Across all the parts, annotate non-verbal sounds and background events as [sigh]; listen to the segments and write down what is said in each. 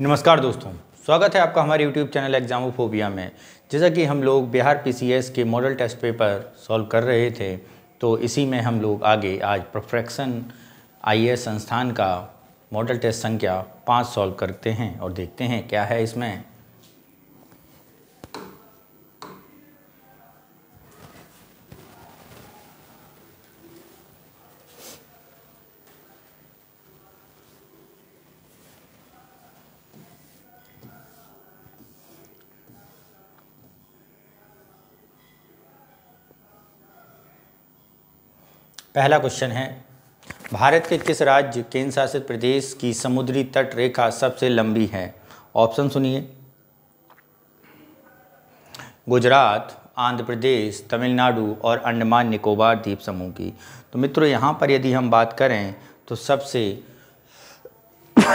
नमस्कार दोस्तों स्वागत है आपका हमारे YouTube चैनल एग्जामोफोबिया में जैसा कि हम लोग बिहार पीसीएस के मॉडल टेस्ट पेपर सॉल्व कर रहे थे तो इसी में हम लोग आगे आज परफ्रेक्शन आई संस्थान का मॉडल टेस्ट संख्या पाँच सॉल्व करते हैं और देखते हैं क्या है इसमें पहला क्वेश्चन है भारत के किस राज्य केंद्र शासित प्रदेश की समुद्री तट रेखा सबसे लंबी है ऑप्शन सुनिए गुजरात आंध्र प्रदेश तमिलनाडु और अंडमान निकोबार द्वीप समूह की तो मित्रों यहाँ पर यदि हम बात करें तो सबसे [coughs]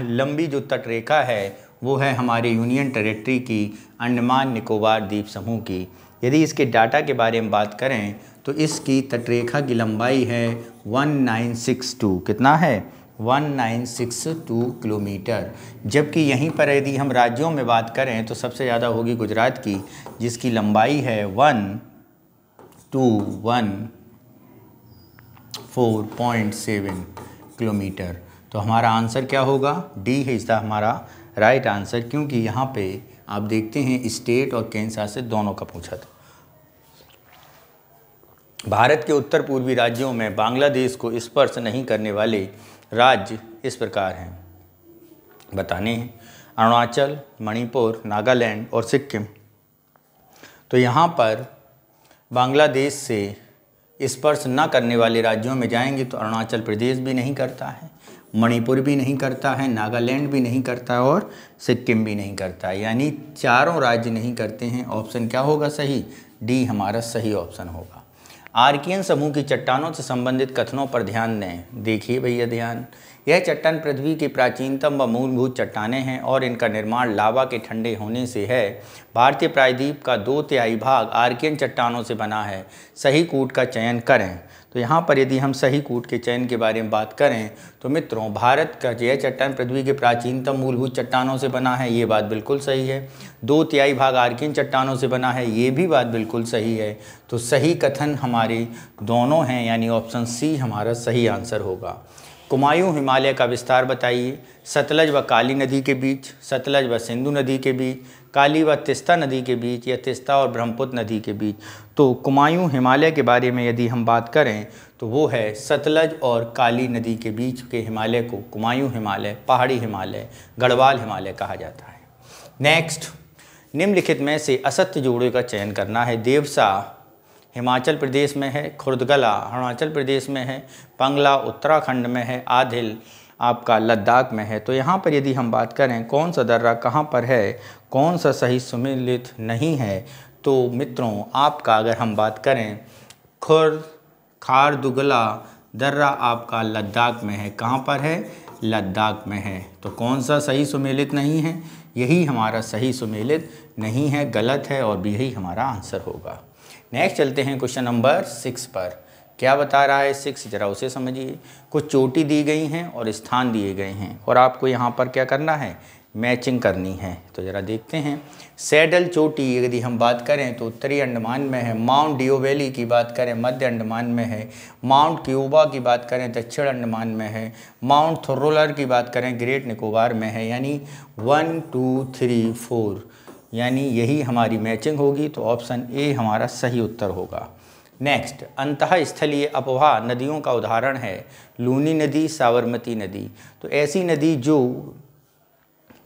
लंबी जो तट रेखा है वो है हमारे यूनियन टेरिटरी की अंडमान निकोबार द्वीप समूह की यदि इसके डाटा के बारे में बात करें तो इसकी तटरेखा की लंबाई है 1962 कितना है 1962 किलोमीटर जबकि यहीं पर यदि हम राज्यों में बात करें तो सबसे ज़्यादा होगी गुजरात की जिसकी लंबाई है one two one four point seven kilometre तो हमारा आंसर क्या होगा डी है इसका हमारा राइट आंसर क्योंकि यहाँ पे आप देखते हैं स्टेट और केंद्र शासित दोनों का पूछा था भारत के उत्तर पूर्वी राज्यों में बांग्लादेश को स्पर्श नहीं करने वाले राज्य इस प्रकार हैं बताने हैं अरुणाचल मणिपुर नागालैंड और सिक्किम तो यहाँ पर बांग्लादेश से स्पर्श न करने वाले राज्यों में जाएंगे तो अरुणाचल प्रदेश भी नहीं करता है मणिपुर भी नहीं करता है नागालैंड भी नहीं करता है और सिक्किम भी नहीं करता है यानी चारों राज्य नहीं करते हैं ऑप्शन क्या होगा सही डी हमारा सही ऑप्शन होगा आर्कियन समूह की चट्टानों से संबंधित कथनों पर ध्यान दें देखिए भैया ध्यान यह चट्टान पृथ्वी की प्राचीनतम व मूलभूत चट्टानें हैं और इनका निर्माण लावा के ठंडे होने से है भारतीय प्रायद्वीप का दो तिहाई भाग आर्कियन चट्टानों से बना है सही कूट का चयन करें तो यहाँ पर यदि हम सही कूट के चयन के बारे में बात करें तो मित्रों भारत का जो चट्टान पृथ्वी के प्राचीनतम मूलभूत चट्टानों से बना है ये बात बिल्कुल सही है दो तिहाई भाग आर्किन चट्टानों से बना है ये भी बात बिल्कुल सही है तो सही कथन हमारे दोनों हैं यानी ऑप्शन सी हमारा सही आंसर होगा कुमायूं हिमालय का विस्तार बताइए सतलज व काली नदी के बीच सतलज व सिंधु नदी के बीच काली व तिस्ता नदी के बीच या तिस्ता और ब्रह्मपुत्र नदी के बीच तो कुमायूं हिमालय के बारे में यदि हम बात करें तो वो है सतलज और काली नदी के बीच के हिमालय को कुमायूं हिमालय पहाड़ी हिमालय गढ़वाल हिमालय कहा जाता है नेक्स्ट निम्नलिखित में से असत्य जोड़े का चयन करना है देवसा हिमाचल प्रदेश में है खुर्दगला अरुणाचल प्रदेश में है पंगला उत्तराखंड में है आधिल आपका लद्दाख में है तो यहाँ पर यदि हम बात करें कौन सा दर्रा कहाँ पर है कौन सा सही सुमिलित नहीं है तो मित्रों आपका अगर हम बात करें खुर खार दुगला दर्रा आपका लद्दाख में है कहाँ पर है लद्दाख में है तो कौन सा सही सुमेलित नहीं है यही हमारा सही सुमेलित नहीं है गलत है और भी यही हमारा आंसर होगा नेक्स्ट चलते हैं क्वेश्चन नंबर सिक्स पर क्या बता रहा है सिक्स जरा उसे समझिए कुछ चोटी दी गई हैं और स्थान दिए गए हैं और आपको यहाँ पर क्या करना है मैचिंग करनी है तो ज़रा देखते हैं सैडल चोटी यदि हम बात करें तो उत्तरी अंडमान में है माउंट डियो वैली की बात करें मध्य अंडमान में है माउंट क्यूबा की बात करें दक्षिण अंडमान में है माउंट थोरोलर की बात करें ग्रेट निकोबार में है यानी वन टू थ्री फोर यानी यही हमारी मैचिंग होगी तो ऑप्शन ए हमारा सही उत्तर होगा नेक्स्ट अंत स्थलीय अपवाह नदियों का उदाहरण है लूनी नदी साबरमती नदी तो ऐसी नदी जो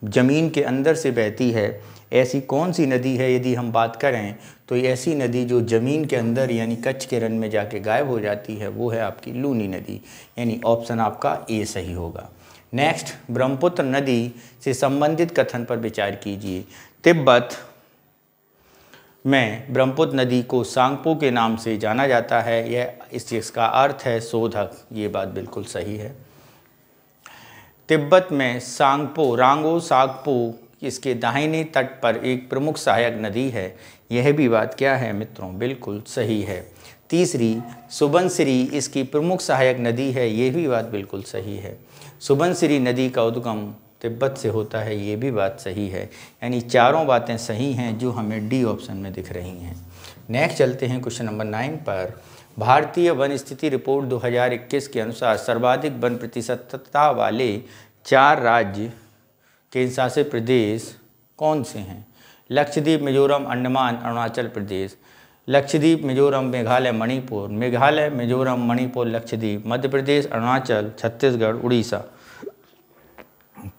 ज़मीन के अंदर से बहती है ऐसी कौन सी नदी है यदि हम बात करें तो ऐसी नदी जो ज़मीन के अंदर यानी कच्छ के रन में जाके गायब हो जाती है वो है आपकी लूनी नदी यानी ऑप्शन आपका ए सही होगा नेक्स्ट ब्रह्मपुत्र नदी से संबंधित कथन पर विचार कीजिए तिब्बत में ब्रह्मपुत्र नदी को सांगपो के नाम से जाना जाता है यह इस इसका अर्थ है शोधक ये बात बिल्कुल सही है तिब्बत में सांगपो रांगो सागपो इसके दाहिने तट पर एक प्रमुख सहायक नदी है यह भी बात क्या है मित्रों बिल्कुल सही है तीसरी सुबनसिरी इसकी प्रमुख सहायक नदी है यह भी बात बिल्कुल सही है सुबनसिरी नदी का उद्गम तिब्बत से होता है ये भी बात सही है यानी चारों बातें सही हैं जो हमें डी ऑप्शन में दिख रही हैं नेक्स्ट चलते हैं क्वेश्चन नंबर नाइन पर भारतीय वन स्थिति रिपोर्ट 2021 के अनुसार सर्वाधिक वन प्रतिशतता वाले चार राज्य केंद्रशासित प्रदेश कौन से हैं लक्षद्वीप मिजोरम अंडमान अरुणाचल प्रदेश लक्षद्वीप मिजोरम मेघालय मणिपुर मेघालय मिजोरम मणिपुर लक्षद्वीप मध्य प्रदेश अरुणाचल छत्तीसगढ़ उड़ीसा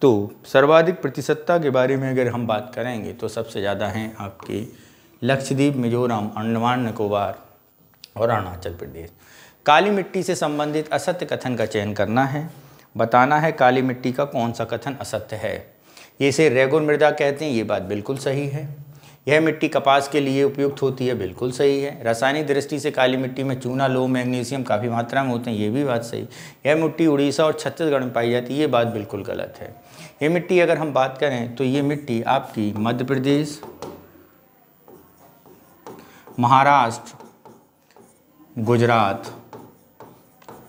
तो सर्वाधिक प्रतिशतता के बारे में अगर हम बात करेंगे तो सबसे ज़्यादा हैं आपके लक्षद्वीप मिजोरम अंडमान निकोबार और अरुणाचल प्रदेश काली मिट्टी से संबंधित असत्य कथन का चयन करना है बताना है काली मिट्टी का कौन सा कथन असत्य है इसे रेगुर मृदा कहते हैं ये बात बिल्कुल सही है यह मिट्टी कपास के लिए उपयुक्त होती है बिल्कुल सही है रासायनिक दृष्टि से काली मिट्टी में चूना लो मैग्नीशियम काफ़ी मात्रा में होते हैं ये भी बात सही यह मिट्टी उड़ीसा और छत्तीसगढ़ में पाई जाती है ये बात बिल्कुल गलत है ये मिट्टी अगर हम बात करें तो ये मिट्टी आपकी मध्य प्रदेश महाराष्ट्र गुजरात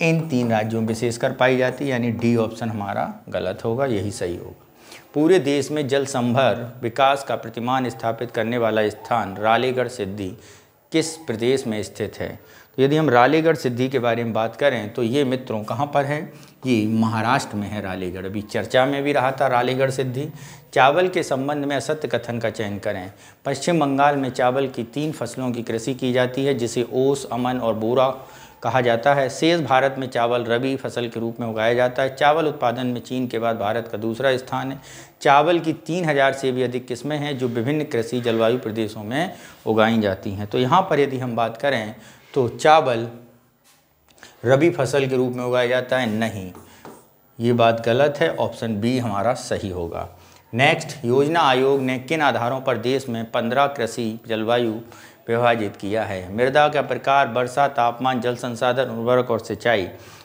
इन तीन राज्यों में विशेषकर पाई जाती है यानी डी ऑप्शन हमारा गलत होगा यही सही होगा पूरे देश में जल संभर विकास का प्रतिमान स्थापित करने वाला स्थान रालीगढ़ सिद्धि किस प्रदेश में स्थित है तो यदि हम रालेगढ़ सिद्धि के बारे में बात करें तो ये मित्रों कहाँ पर है ये महाराष्ट्र में है रालीगढ़ अभी चर्चा में भी रहा था रालीगढ़ सिद्धि चावल के संबंध में असत्य कथन का चयन करें पश्चिम बंगाल में चावल की तीन फसलों की कृषि की जाती है जिसे ओस अमन और बोरा कहा जाता है शेष भारत में चावल रबी फसल के रूप में उगाया जाता है चावल उत्पादन में चीन के बाद भारत का दूसरा स्थान है चावल की तीन हज़ार से भी अधिक किस्में हैं जो विभिन्न कृषि जलवायु प्रदेशों में उगाई जाती हैं तो यहाँ पर यदि हम बात करें तो चावल रबी फसल के रूप में उगाया जाता है नहीं ये बात गलत है ऑप्शन बी हमारा सही होगा नेक्स्ट योजना आयोग ने किन आधारों पर देश में पंद्रह कृषि जलवायु विभाजित किया है मृदा का प्रकार वर्षा तापमान जल संसाधन उर्वरक और सिंचाई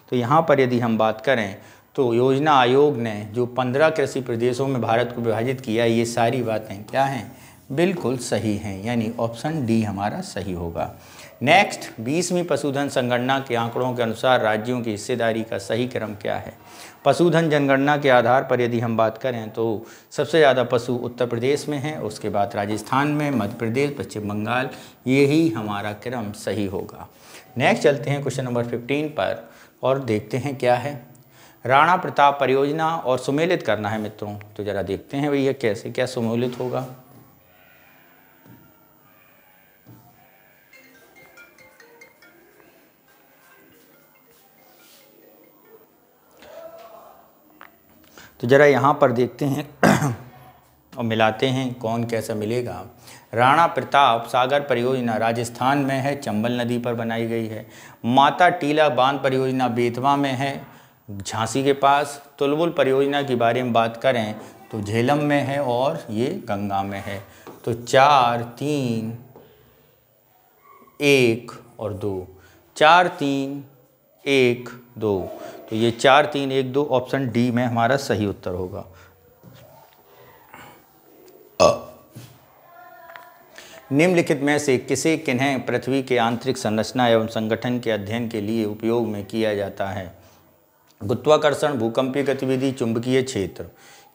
तो यहाँ पर यदि हम बात करें तो योजना आयोग ने जो पंद्रह कृषि प्रदेशों में भारत को विभाजित किया ये सारी बातें क्या हैं बिल्कुल सही हैं यानी ऑप्शन डी हमारा सही होगा नेक्स्ट बीसवीं पशुधन संगणना के आंकड़ों के अनुसार राज्यों की हिस्सेदारी का सही क्रम क्या है पशुधन जनगणना के आधार पर यदि हम बात करें तो सबसे ज़्यादा पशु उत्तर प्रदेश में हैं उसके बाद राजस्थान में मध्य प्रदेश पश्चिम बंगाल यही हमारा क्रम सही होगा नेक्स्ट चलते हैं क्वेश्चन नंबर फिफ्टीन पर और देखते हैं क्या है राणा प्रताप परियोजना और सुमेलित करना है मित्रों तो ज़रा देखते हैं भैया कैसे क्या सुमेलित होगा तो ज़रा यहाँ पर देखते हैं [clears throat] और मिलाते हैं कौन कैसा मिलेगा राणा प्रताप सागर परियोजना राजस्थान में है चंबल नदी पर बनाई गई है माता टीला बांध परियोजना बेतवा में है झांसी के पास तुलबुल परियोजना के बारे में बात करें तो झेलम में है और ये गंगा में है तो चार तीन एक और दो चार तीन एक दो तो ये चार तीन एक दो ऑप्शन डी में हमारा सही उत्तर होगा निम्नलिखित में से किसे किन्हें पृथ्वी के आंतरिक संरचना एवं संगठन के अध्ययन के लिए उपयोग में किया जाता है गुत्वाकर्षण भूकंपीय गतिविधि चुंबकीय क्षेत्र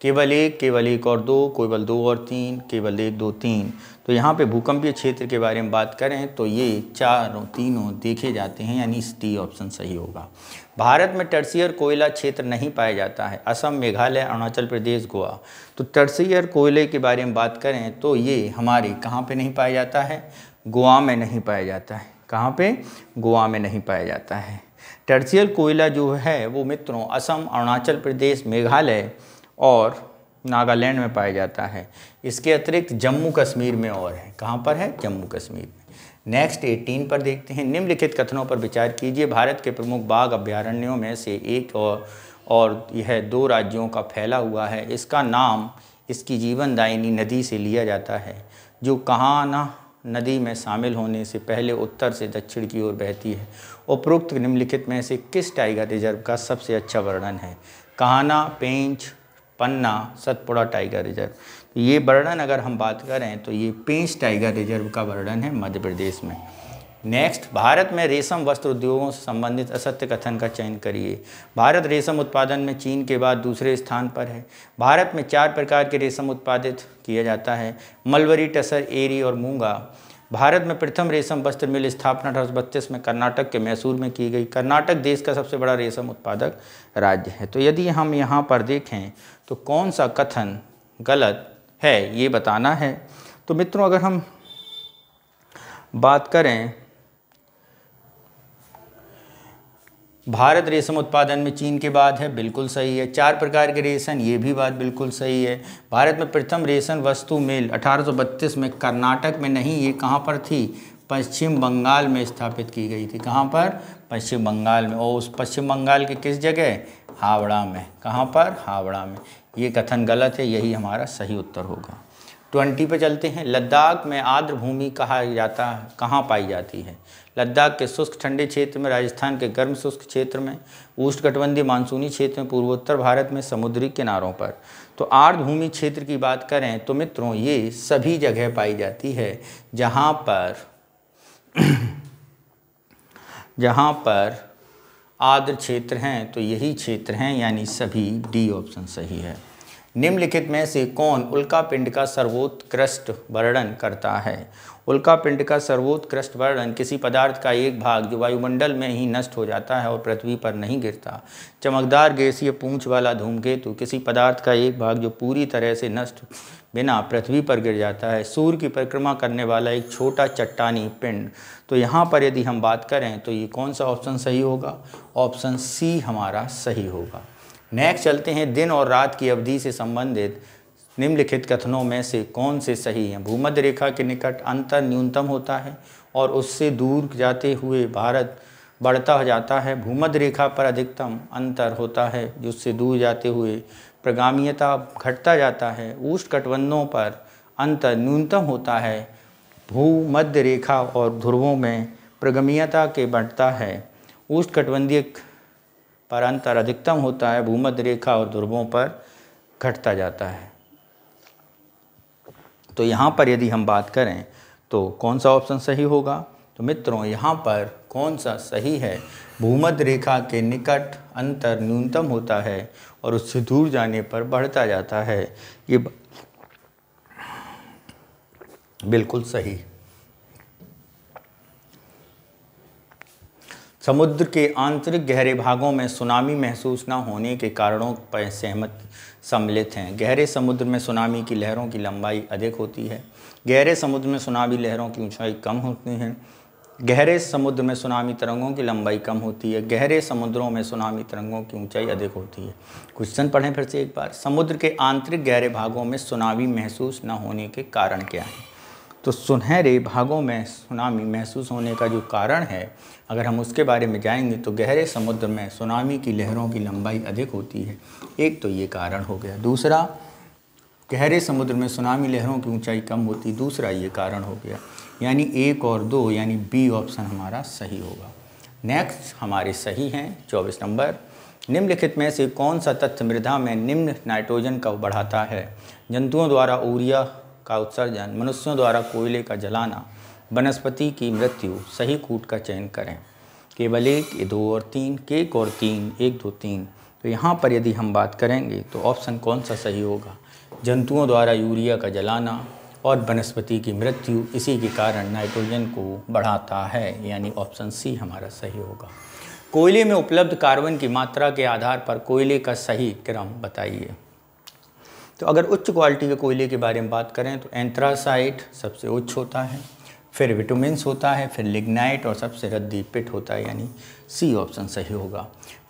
केवल एक केवल एक और दो केवल दो और तीन केवल एक दो तीन तो यहाँ पे भूकंपीय क्षेत्र के बारे में बात करें तो ये चारों तीनों देखे जाते हैं यानी डी ऑप्शन सही होगा भारत में टर्सियर कोयला क्षेत्र नहीं पाया जाता है असम मेघालय अरुणाचल प्रदेश गोवा तो टर्सियर कोयले के बारे में बात करें तो ये हमारे कहाँ पे नहीं पाया जाता है गोवा में नहीं पाया जाता है कहाँ पे गोवा में नहीं पाया जाता है टर्सियर कोयला जो है वो मित्रों असम अरुणाचल प्रदेश मेघालय और नागालैंड में पाया जाता है इसके अतिरिक्त जम्मू कश्मीर में और है कहाँ पर है जम्मू कश्मीर नेक्स्ट एटीन पर देखते हैं निम्नलिखित कथनों पर विचार कीजिए भारत के प्रमुख बाघ अभ्यारण्यों में से एक और और यह दो राज्यों का फैला हुआ है इसका नाम इसकी जीवनदायिनी नदी से लिया जाता है जो कहाना नदी में शामिल होने से पहले उत्तर से दक्षिण की ओर बहती है उपरोक्त निम्नलिखित में से किस टाइगर रिजर्व का सबसे अच्छा वर्णन है कहाना पेंच पन्ना सतपुड़ा टाइगर रिजर्व ये वर्णन अगर हम बात करें तो ये पेंच टाइगर रिजर्व का वर्णन है मध्य प्रदेश में नेक्स्ट भारत में रेशम वस्त्र उद्योगों से संबंधित असत्य कथन का चयन करिए भारत रेशम उत्पादन में चीन के बाद दूसरे स्थान पर है भारत में चार प्रकार के रेशम उत्पादित किया जाता है मलबरी टसर एरी और मूंगा भारत में प्रथम रेशम वस्त्र मिल स्थापना अठारह में कर्नाटक के मैसूर में की गई कर्नाटक देश का सबसे बड़ा रेशम उत्पादक राज्य है तो यदि हम यहाँ पर देखें तो कौन सा कथन गलत है ये बताना है तो मित्रों अगर हम बात करें भारत रेशम उत्पादन में चीन के बाद है बिल्कुल सही है चार प्रकार के रेशम ये भी बात बिल्कुल सही है भारत में प्रथम रेशम वस्तु मिल 1832 में कर्नाटक में नहीं ये कहाँ पर थी पश्चिम बंगाल में स्थापित की गई थी कहाँ पर पश्चिम बंगाल में और उस पश्चिम बंगाल के किस जगह हावड़ा में कहाँ पर हावड़ा में ये कथन गलत है यही हमारा सही उत्तर होगा ट्वेंटी पे चलते हैं लद्दाख में आर्द्र भूमि कहा जाता कहाँ पाई जाती है लद्दाख के शुष्क ठंडे क्षेत्र में राजस्थान के गर्म शुष्क क्षेत्र में उष्णकटिबंधीय मानसूनी क्षेत्र में पूर्वोत्तर भारत में समुद्री किनारों पर तो आर्द्र भूमि क्षेत्र की बात करें तो मित्रों ये सभी जगह पाई जाती है जहाँ पर जहाँ पर आद्र क्षेत्र हैं तो यही क्षेत्र हैं यानी सभी डी ऑप्शन सही है निम्नलिखित में से कौन उल्कापिंड का सर्वोत्कृष्ट वर्णन करता है उल्कापिंड का सर्वोत्कृष्ट वर्णन किसी पदार्थ का एक भाग जो वायुमंडल में ही नष्ट हो जाता है और पृथ्वी पर नहीं गिरता चमकदार गैसीय पूंछ वाला धूमकेतु किसी पदार्थ का एक भाग जो पूरी तरह से नष्ट बिना पृथ्वी पर गिर जाता है सूर्य की परिक्रमा करने वाला एक छोटा चट्टानी पिंड तो यहाँ पर यदि हम बात करें तो ये कौन सा ऑप्शन सही होगा ऑप्शन सी हमारा सही होगा नेक्स्ट चलते हैं दिन और रात की अवधि से संबंधित निम्नलिखित कथनों में से कौन से सही हैं भूमध्य रेखा के निकट अंतर न्यूनतम होता है और उससे दूर जाते हुए भारत बढ़ता जाता है भूमध्य रेखा पर अधिकतम अंतर होता है जिससे दूर जाते हुए प्रगामीयता घटता जाता है कटबंधों पर अंतर न्यूनतम होता है भू मध्य रेखा और ध्रुवों में प्रगमीयता के बढ़ता है कटबंधीय पर अंतर अधिकतम होता है भूमध्य रेखा और ध्रुवों पर घटता जाता है तो यहाँ पर यदि हम बात करें तो कौन सा ऑप्शन सही होगा तो मित्रों यहाँ पर कौन सा सही है भूमध्य रेखा के निकट अंतर न्यूनतम होता है और उससे दूर जाने पर बढ़ता जाता है ये बिल्कुल सही समुद्र के आंतरिक गहरे भागों में सुनामी महसूस न होने के कारणों पर सहमत सम्मिलित हैं गहरे समुद्र में सुनामी की लहरों की लंबाई अधिक होती है गहरे समुद्र में सुनामी लहरों की ऊंचाई कम होती है गहरे समुद्र में सुनामी तरंगों की लंबाई कम होती है गहरे समुद्रों में सुनामी तरंगों की ऊंचाई अधिक होती है क्वेश्चन पढ़ें फिर से एक बार समुद्र के आंतरिक गहरे भागों में सुनामी महसूस न होने के कारण क्या है तो सुनहरे भागों में सुनामी महसूस होने का जो कारण है अगर हम उसके बारे में जाएंगे तो गहरे समुद्र में सुनामी की लहरों की लंबाई अधिक होती है एक तो ये कारण हो गया दूसरा गहरे समुद्र में सुनामी लहरों की ऊंचाई कम होती दूसरा ये कारण हो गया यानी एक और दो यानी बी ऑप्शन हमारा सही होगा नेक्स्ट हमारे सही हैं चौबीस नंबर निम्नलिखित में से कौन सा तथ्य मृदा में निम्न नाइट्रोजन का बढ़ाता है जंतुओं द्वारा ऊरिया का उत्सर्जन मनुष्यों द्वारा कोयले का जलाना वनस्पति की मृत्यु सही कूट का चयन करें केवल एक दो और तीन केक और तीन एक दो तीन तो यहाँ पर यदि हम बात करेंगे तो ऑप्शन कौन सा सही होगा जंतुओं द्वारा यूरिया का जलाना और वनस्पति की मृत्यु इसी के कारण नाइट्रोजन को बढ़ाता है यानी ऑप्शन सी हमारा सही होगा कोयले में उपलब्ध कार्बन की मात्रा के आधार पर कोयले का सही क्रम बताइए तो अगर उच्च क्वालिटी के कोयले के बारे में बात करें तो एंथ्रासाइट सबसे उच्च होता है फिर विटामिन्स होता है फिर लिग्नाइट और सबसे रद्दी पिट होता है यानी सी ऑप्शन सही होगा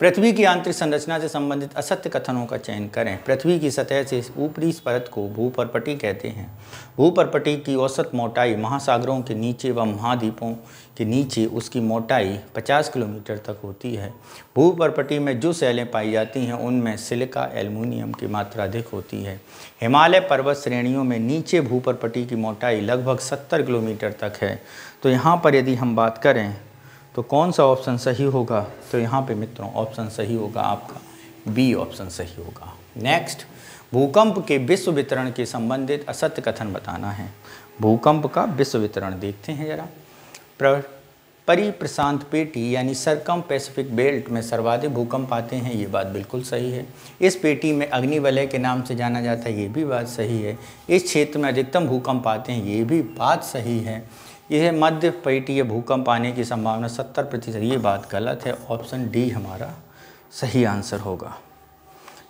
पृथ्वी की आंतरिक संरचना से संबंधित असत्य कथनों का चयन करें पृथ्वी की सतह से ऊपरी परत को भूपरपटी कहते हैं भूपरपटी की औसत मोटाई महासागरों के नीचे व महाद्वीपों के नीचे उसकी मोटाई 50 किलोमीटर तक होती है भूपरपटी में जो सैलें पाई जाती हैं उनमें सिलिका एल्यूमिनियम की मात्रा अधिक होती है हिमालय पर्वत श्रेणियों में नीचे भूपरपटी की मोटाई लगभग सत्तर किलोमीटर तक है तो यहाँ पर यदि हम बात करें तो कौन सा ऑप्शन सही होगा तो यहाँ पे मित्रों ऑप्शन सही होगा आपका बी ऑप्शन सही होगा नेक्स्ट भूकंप के विश्व वितरण के संबंधित असत्य कथन बताना है भूकंप का विश्व वितरण देखते हैं जरा परिप्रशांत पेटी यानी सरकम पैसिफिक बेल्ट में सर्वाधिक भूकंप आते हैं ये बात बिल्कुल सही है इस पेटी में अग्नि वलय के नाम से जाना जाता है ये भी बात सही है इस क्षेत्र में अधिकतम भूकंप आते हैं ये भी बात सही है यह मध्य पैटीय भूकंप आने की संभावना सत्तर प्रतिशत ये बात गलत है ऑप्शन डी हमारा सही आंसर होगा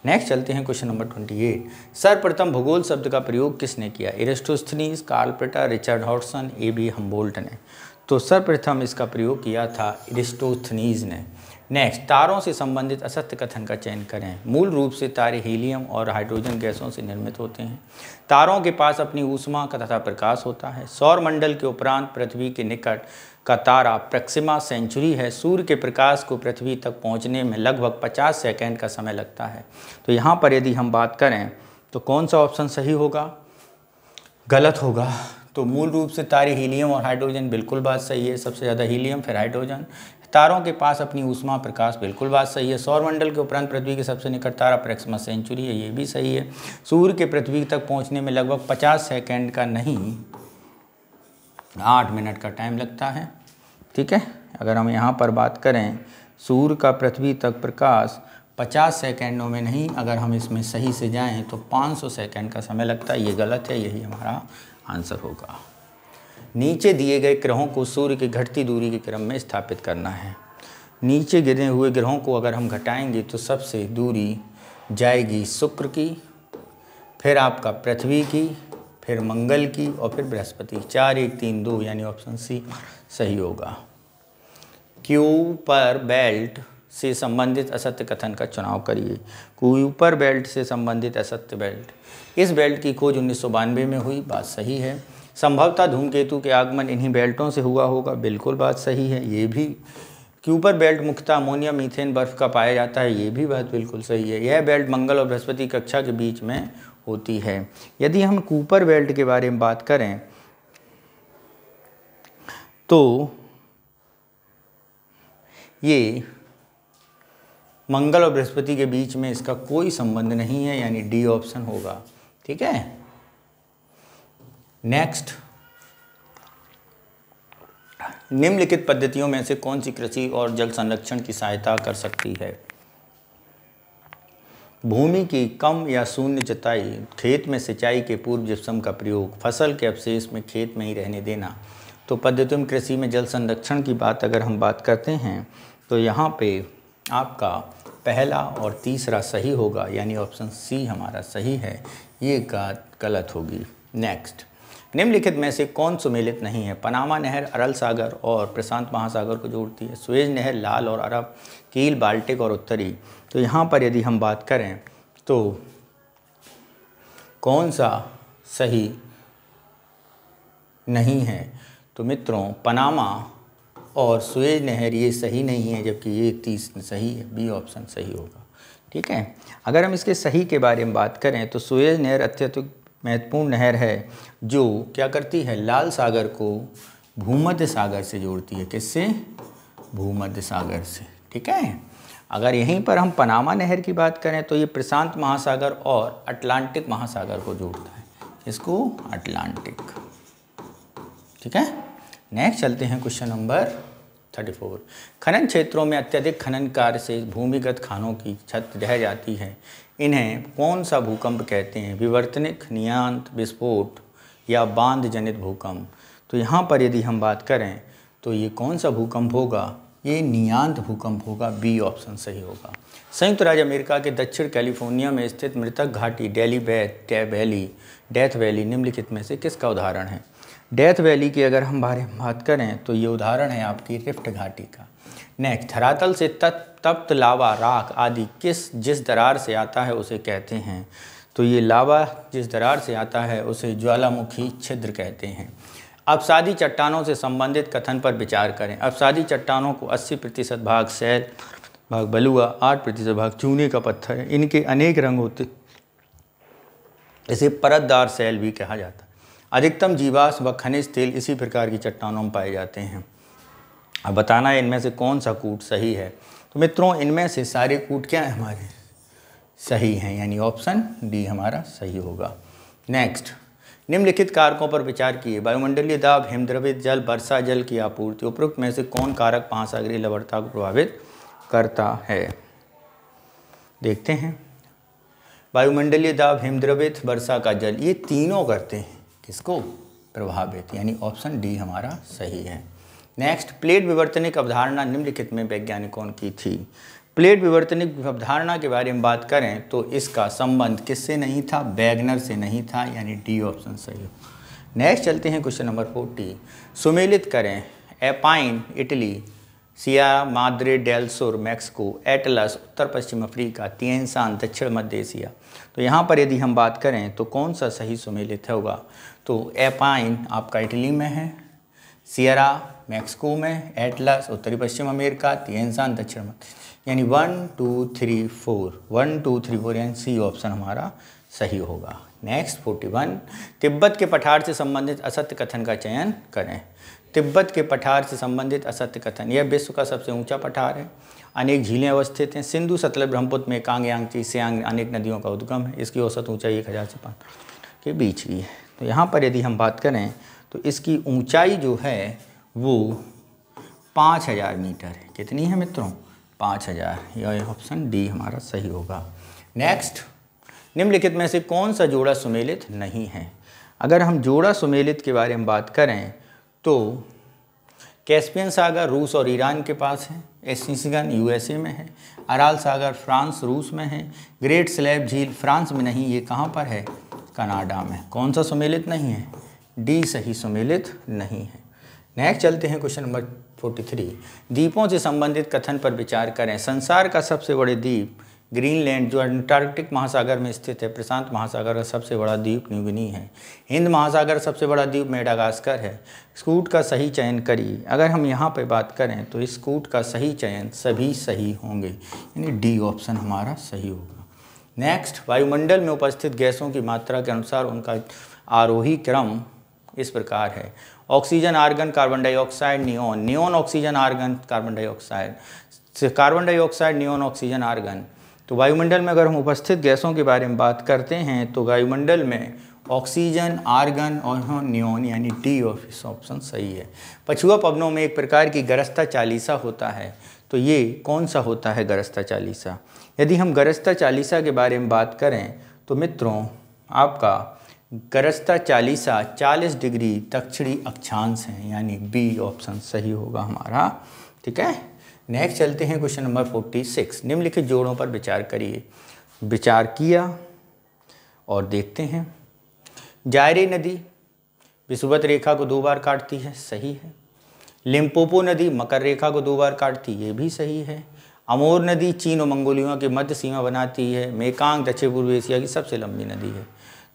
नेक्स्ट चलते हैं क्वेश्चन नंबर ट्वेंटी एट सर्वप्रथम भूगोल शब्द का प्रयोग किसने किया एरिस्टोस्थनीस कार्लपेटा रिचर्ड हॉटसन ए बी हम्बोल्ट ने तो सर्वप्रथम इसका प्रयोग किया था एरिस्टोस्थनीज ने नेक्स्ट तारों से संबंधित असत्य कथन का चयन करें मूल रूप से तारे हीलियम और हाइड्रोजन गैसों से निर्मित होते हैं तारों के पास अपनी ऊष्मा तथा प्रकाश होता है सौर मंडल के उपरांत पृथ्वी के निकट का तारा प्रक्सिमा सेंचुरी है सूर्य के प्रकाश को पृथ्वी तक पहुंचने में लगभग 50 सेकेंड का समय लगता है तो यहाँ पर यदि हम बात करें तो कौन सा ऑप्शन सही होगा गलत होगा तो मूल रूप से तारे हीलियम और हाइड्रोजन बिल्कुल बात सही है सबसे ज़्यादा हीलियम फिर हाइड्रोजन तारों के पास अपनी ऊष्मा प्रकाश बिल्कुल बात सही है सौरमंडल के उपरांत पृथ्वी के सबसे निकट तारा प्रेक्समा सेंचुरी है ये भी सही है सूर्य के पृथ्वी तक पहुँचने में लगभग पचास सेकेंड का नहीं आठ मिनट का टाइम लगता है ठीक है अगर हम यहाँ पर बात करें सूर्य का पृथ्वी तक प्रकाश 50 सेकेंडों में नहीं अगर हम इसमें सही से जाएं तो 500 सेकेंड का समय लगता है ये गलत है यही हमारा आंसर होगा नीचे दिए गए ग्रहों को सूर्य की घटती दूरी के क्रम में स्थापित करना है नीचे गिरे हुए ग्रहों को अगर हम घटाएंगे तो सबसे दूरी जाएगी शुक्र की फिर आपका पृथ्वी की फिर मंगल की और फिर बृहस्पति चार एक तीन दो यानी ऑप्शन सी सही होगा क्यू पर बेल्ट से संबंधित असत्य कथन का चुनाव करिए क्यूपर बेल्ट से संबंधित असत्य बेल्ट इस बेल्ट की खोज उन्नीस में हुई बात सही है संभवतः धूमकेतु के आगमन इन्हीं बेल्टों से हुआ होगा बिल्कुल बात सही है ये भी क्यूपर बेल्ट मुख्यतः अमोनिया मीथेन बर्फ का पाया जाता है ये भी बात बिल्कुल सही है यह बेल्ट मंगल और बृहस्पति कक्षा के बीच में होती है यदि हम कूपर बेल्ट के बारे में बात करें तो ये मंगल और बृहस्पति के बीच में इसका कोई संबंध नहीं है यानी डी ऑप्शन होगा ठीक है नेक्स्ट निम्नलिखित पद्धतियों में से कौन सी कृषि और जल संरक्षण की सहायता कर सकती है भूमि की कम या शून्य जताई खेत में सिंचाई के पूर्व जिप्सम का प्रयोग फसल के अवशेष में खेत में ही रहने देना तो में कृषि में जल संरक्षण की बात अगर हम बात करते हैं तो यहाँ पे आपका पहला और तीसरा सही होगा यानी ऑप्शन सी हमारा सही है ये गलत होगी नेक्स्ट निम्नलिखित में से कौन सुमेलित नहीं है पनामा नहर अरल सागर और प्रशांत महासागर को जोड़ती है सुएज नहर लाल और अरब कील बाल्टिक और उत्तरी तो यहाँ पर यदि हम बात करें तो कौन सा सही नहीं है तो मित्रों पनामा और सुएज नहर ये सही नहीं है जबकि ये तीस सही है बी ऑप्शन सही होगा ठीक है अगर हम इसके सही के बारे में बात करें तो सुएज नहर अत्यधिक महत्वपूर्ण नहर है जो क्या करती है लाल सागर को भूमध्य सागर से जोड़ती है किससे भूमध्य सागर से ठीक है अगर यहीं पर हम पनामा नहर की बात करें तो ये प्रशांत महासागर और अटलांटिक महासागर को जोड़ता है इसको अटलांटिक ठीक है नेक्स्ट चलते हैं क्वेश्चन नंबर 34 खनन क्षेत्रों में अत्यधिक खनन कार्य से भूमिगत खानों की छत रह जाती है इन्हें कौन सा भूकंप कहते हैं विवर्तनिक नियांत विस्फोट या बांध जनित भूकंप तो यहाँ पर यदि हम बात करें तो ये कौन सा भूकंप होगा ये नियांत भूकंप होगा बी ऑप्शन सही होगा संयुक्त राज्य अमेरिका के दक्षिण कैलिफोर्निया में स्थित मृतक घाटी डेली बैथ वैली डेथ वैली निम्नलिखित में से किसका उदाहरण है डेथ वैली की अगर हम बारे में बात करें तो ये उदाहरण है आपकी रिफ्ट घाटी का नेक्स्ट धरातल से तप्त लावा राख आदि किस जिस दरार से आता है उसे कहते हैं तो ये लावा जिस दरार से आता है उसे ज्वालामुखी छिद्र कहते हैं अब सादी चट्टानों से संबंधित कथन पर विचार करें अब सादी चट्टानों को 80 प्रतिशत भाग सैल भाग बलुआ 8 प्रतिशत भाग चूने का पत्थर है इनके अनेक रंग होते इसे परतदार सैल भी कहा जाता है अधिकतम जीवाश व खनिज तेल इसी प्रकार की चट्टानों में पाए जाते हैं अब बताना है इनमें से कौन सा कूट सही है तो मित्रों इनमें से सारे कूट क्या है हमारे सही हैं यानी ऑप्शन डी हमारा सही होगा नेक्स्ट निम्नलिखित कारकों पर विचार किए वायुमंडलीय दाब हिमद्रवित जल वर्षा जल की आपूर्ति उपरोक्त में से कौन कारक महासागरीय लवणता को प्रभावित करता है देखते हैं वायुमंडलीय दाब हिमद्रवित वर्षा का जल ये तीनों करते हैं किसको प्रभावित यानी ऑप्शन डी हमारा सही है नेक्स्ट प्लेट विवर्तनिक अवधारणा निम्नलिखित में वैज्ञानिकों की थी प्लेट विवर्तनिक अवधारणा के बारे में बात करें तो इसका संबंध किससे नहीं था बैगनर से नहीं था यानी डी ऑप्शन सही नेक्स्ट चलते हैं क्वेश्चन नंबर फोर्टी सुमेलित करें Apennine Italy Sierra Madre del Sur Mexico Atlas उत्तर पश्चिम अफ्रीका तियनसान दक्षिण मध्य एशिया तो यहाँ पर यदि हम बात करें तो कौन सा सही सुमेलित होगा तो एपाइन आपका इटली में है सियरा मैक्सिको में एटलस उत्तरी पश्चिम अमेरिका तियनसान दक्षिण यानी one two three four one two three four यानी सी ऑप्शन हमारा सही होगा नेक्स्ट फोर्टी वन तिब्बत के पठार से संबंधित असत्य कथन का चयन करें तिब्बत के पठार से संबंधित असत्य कथन यह विश्व का सबसे ऊंचा पठार है अनेक झीलें अवस्थित हैं सिंधु सतलज ब्रह्मपुत्र में कांग ची सियांग अनेक नदियों का उद्गम है इसकी औसत ऊंचाई एक हज़ार से पाँच के बीच की है तो यहाँ पर यदि हम बात करें तो इसकी ऊंचाई जो है वो पाँच हज़ार मीटर है कितनी है मित्रों पाँच हज़ार यह ऑप्शन डी हमारा सही होगा नेक्स्ट निम्नलिखित में से कौन सा जोड़ा सुमेलित नहीं है अगर हम जोड़ा सुमेलित के बारे में बात करें तो कैस्पियन सागर रूस और ईरान के पास है एसिसगन यूएसए में है अराल सागर फ्रांस रूस में है ग्रेट स्लैब झील फ्रांस में नहीं ये कहाँ पर है कनाडा में कौन सा सुमेलित नहीं है डी सही सम्मिलित नहीं है नेक्स्ट चलते हैं क्वेश्चन नंबर 43 दीपों से संबंधित कथन पर विचार करें संसार का सबसे बड़े द्वीप ग्रीनलैंड जो अंटार्कटिक महासागर में स्थित है प्रशांत महासागर का सबसे बड़ा द्वीप न्यूगिनी है हिंद महासागर सबसे बड़ा द्वीप मेडागास्कर है स्कूट का सही चयन करिए अगर हम यहाँ पर बात करें तो इस स्कूट का सही चयन सभी सही होंगे यानी डी ऑप्शन हमारा सही होगा नेक्स्ट वायुमंडल में उपस्थित गैसों की मात्रा के अनुसार उनका आरोही क्रम इस प्रकार है oxygen argon carbon dioxide neon neon oxygen argon carbon dioxide carbon dioxide neon oxygen argon तो वायुमंडल में अगर हम उपस्थित गैसों के बारे में बात करते हैं तो वायुमंडल में ऑक्सीजन आर्गन और नियोन यानी डी इस ऑप्शन सही है पछुआ पवनों में एक प्रकार की गरस्ता चालीसा होता है तो ये कौन सा होता है गरस्ता चालीसा यदि हम गरस्ता चालीसा के बारे में बात करें तो मित्रों आपका गरजता चालीसा चालीस डिग्री दक्षिणी अक्षांश हैं यानी बी ऑप्शन सही होगा हमारा ठीक है नेक्स्ट चलते हैं क्वेश्चन नंबर फोर्टी सिक्स निम्नलिखित जोड़ों पर विचार करिए विचार किया और देखते हैं जायरी नदी विषुवत रेखा को दो बार काटती है सही है लिम्पोपो नदी मकर रेखा को दो बार काटती है ये भी सही है अमोर नदी चीन और मंगोलिया की मध्य सीमा बनाती है मेकांग दक्षिण पूर्व एशिया की सबसे लंबी नदी है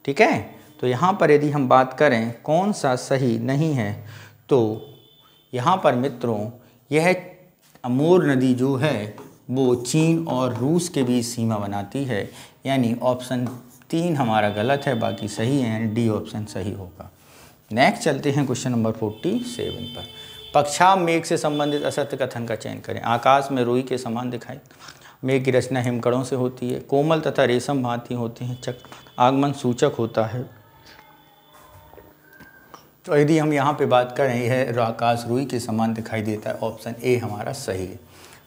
ठीक है तो यहाँ पर यदि हम बात करें कौन सा सही नहीं है तो यहाँ पर मित्रों यह अमोर नदी जो है वो चीन और रूस के बीच सीमा बनाती है यानी ऑप्शन तीन हमारा गलत है बाकी सही है डी ऑप्शन सही होगा नेक्स्ट चलते हैं क्वेश्चन नंबर फोर्टी सेवन पर पक्षा मेघ से संबंधित असत्य कथन का चयन करें आकाश में रोई के समान दिखाई मेघ की रचना हिमकड़ों से होती है कोमल तथा रेशम भांति होते हैं चक आगमन सूचक होता है तो यदि हम यहाँ पे बात कर रहे हैं आकाश रुई के समान दिखाई देता है ऑप्शन ए हमारा सही है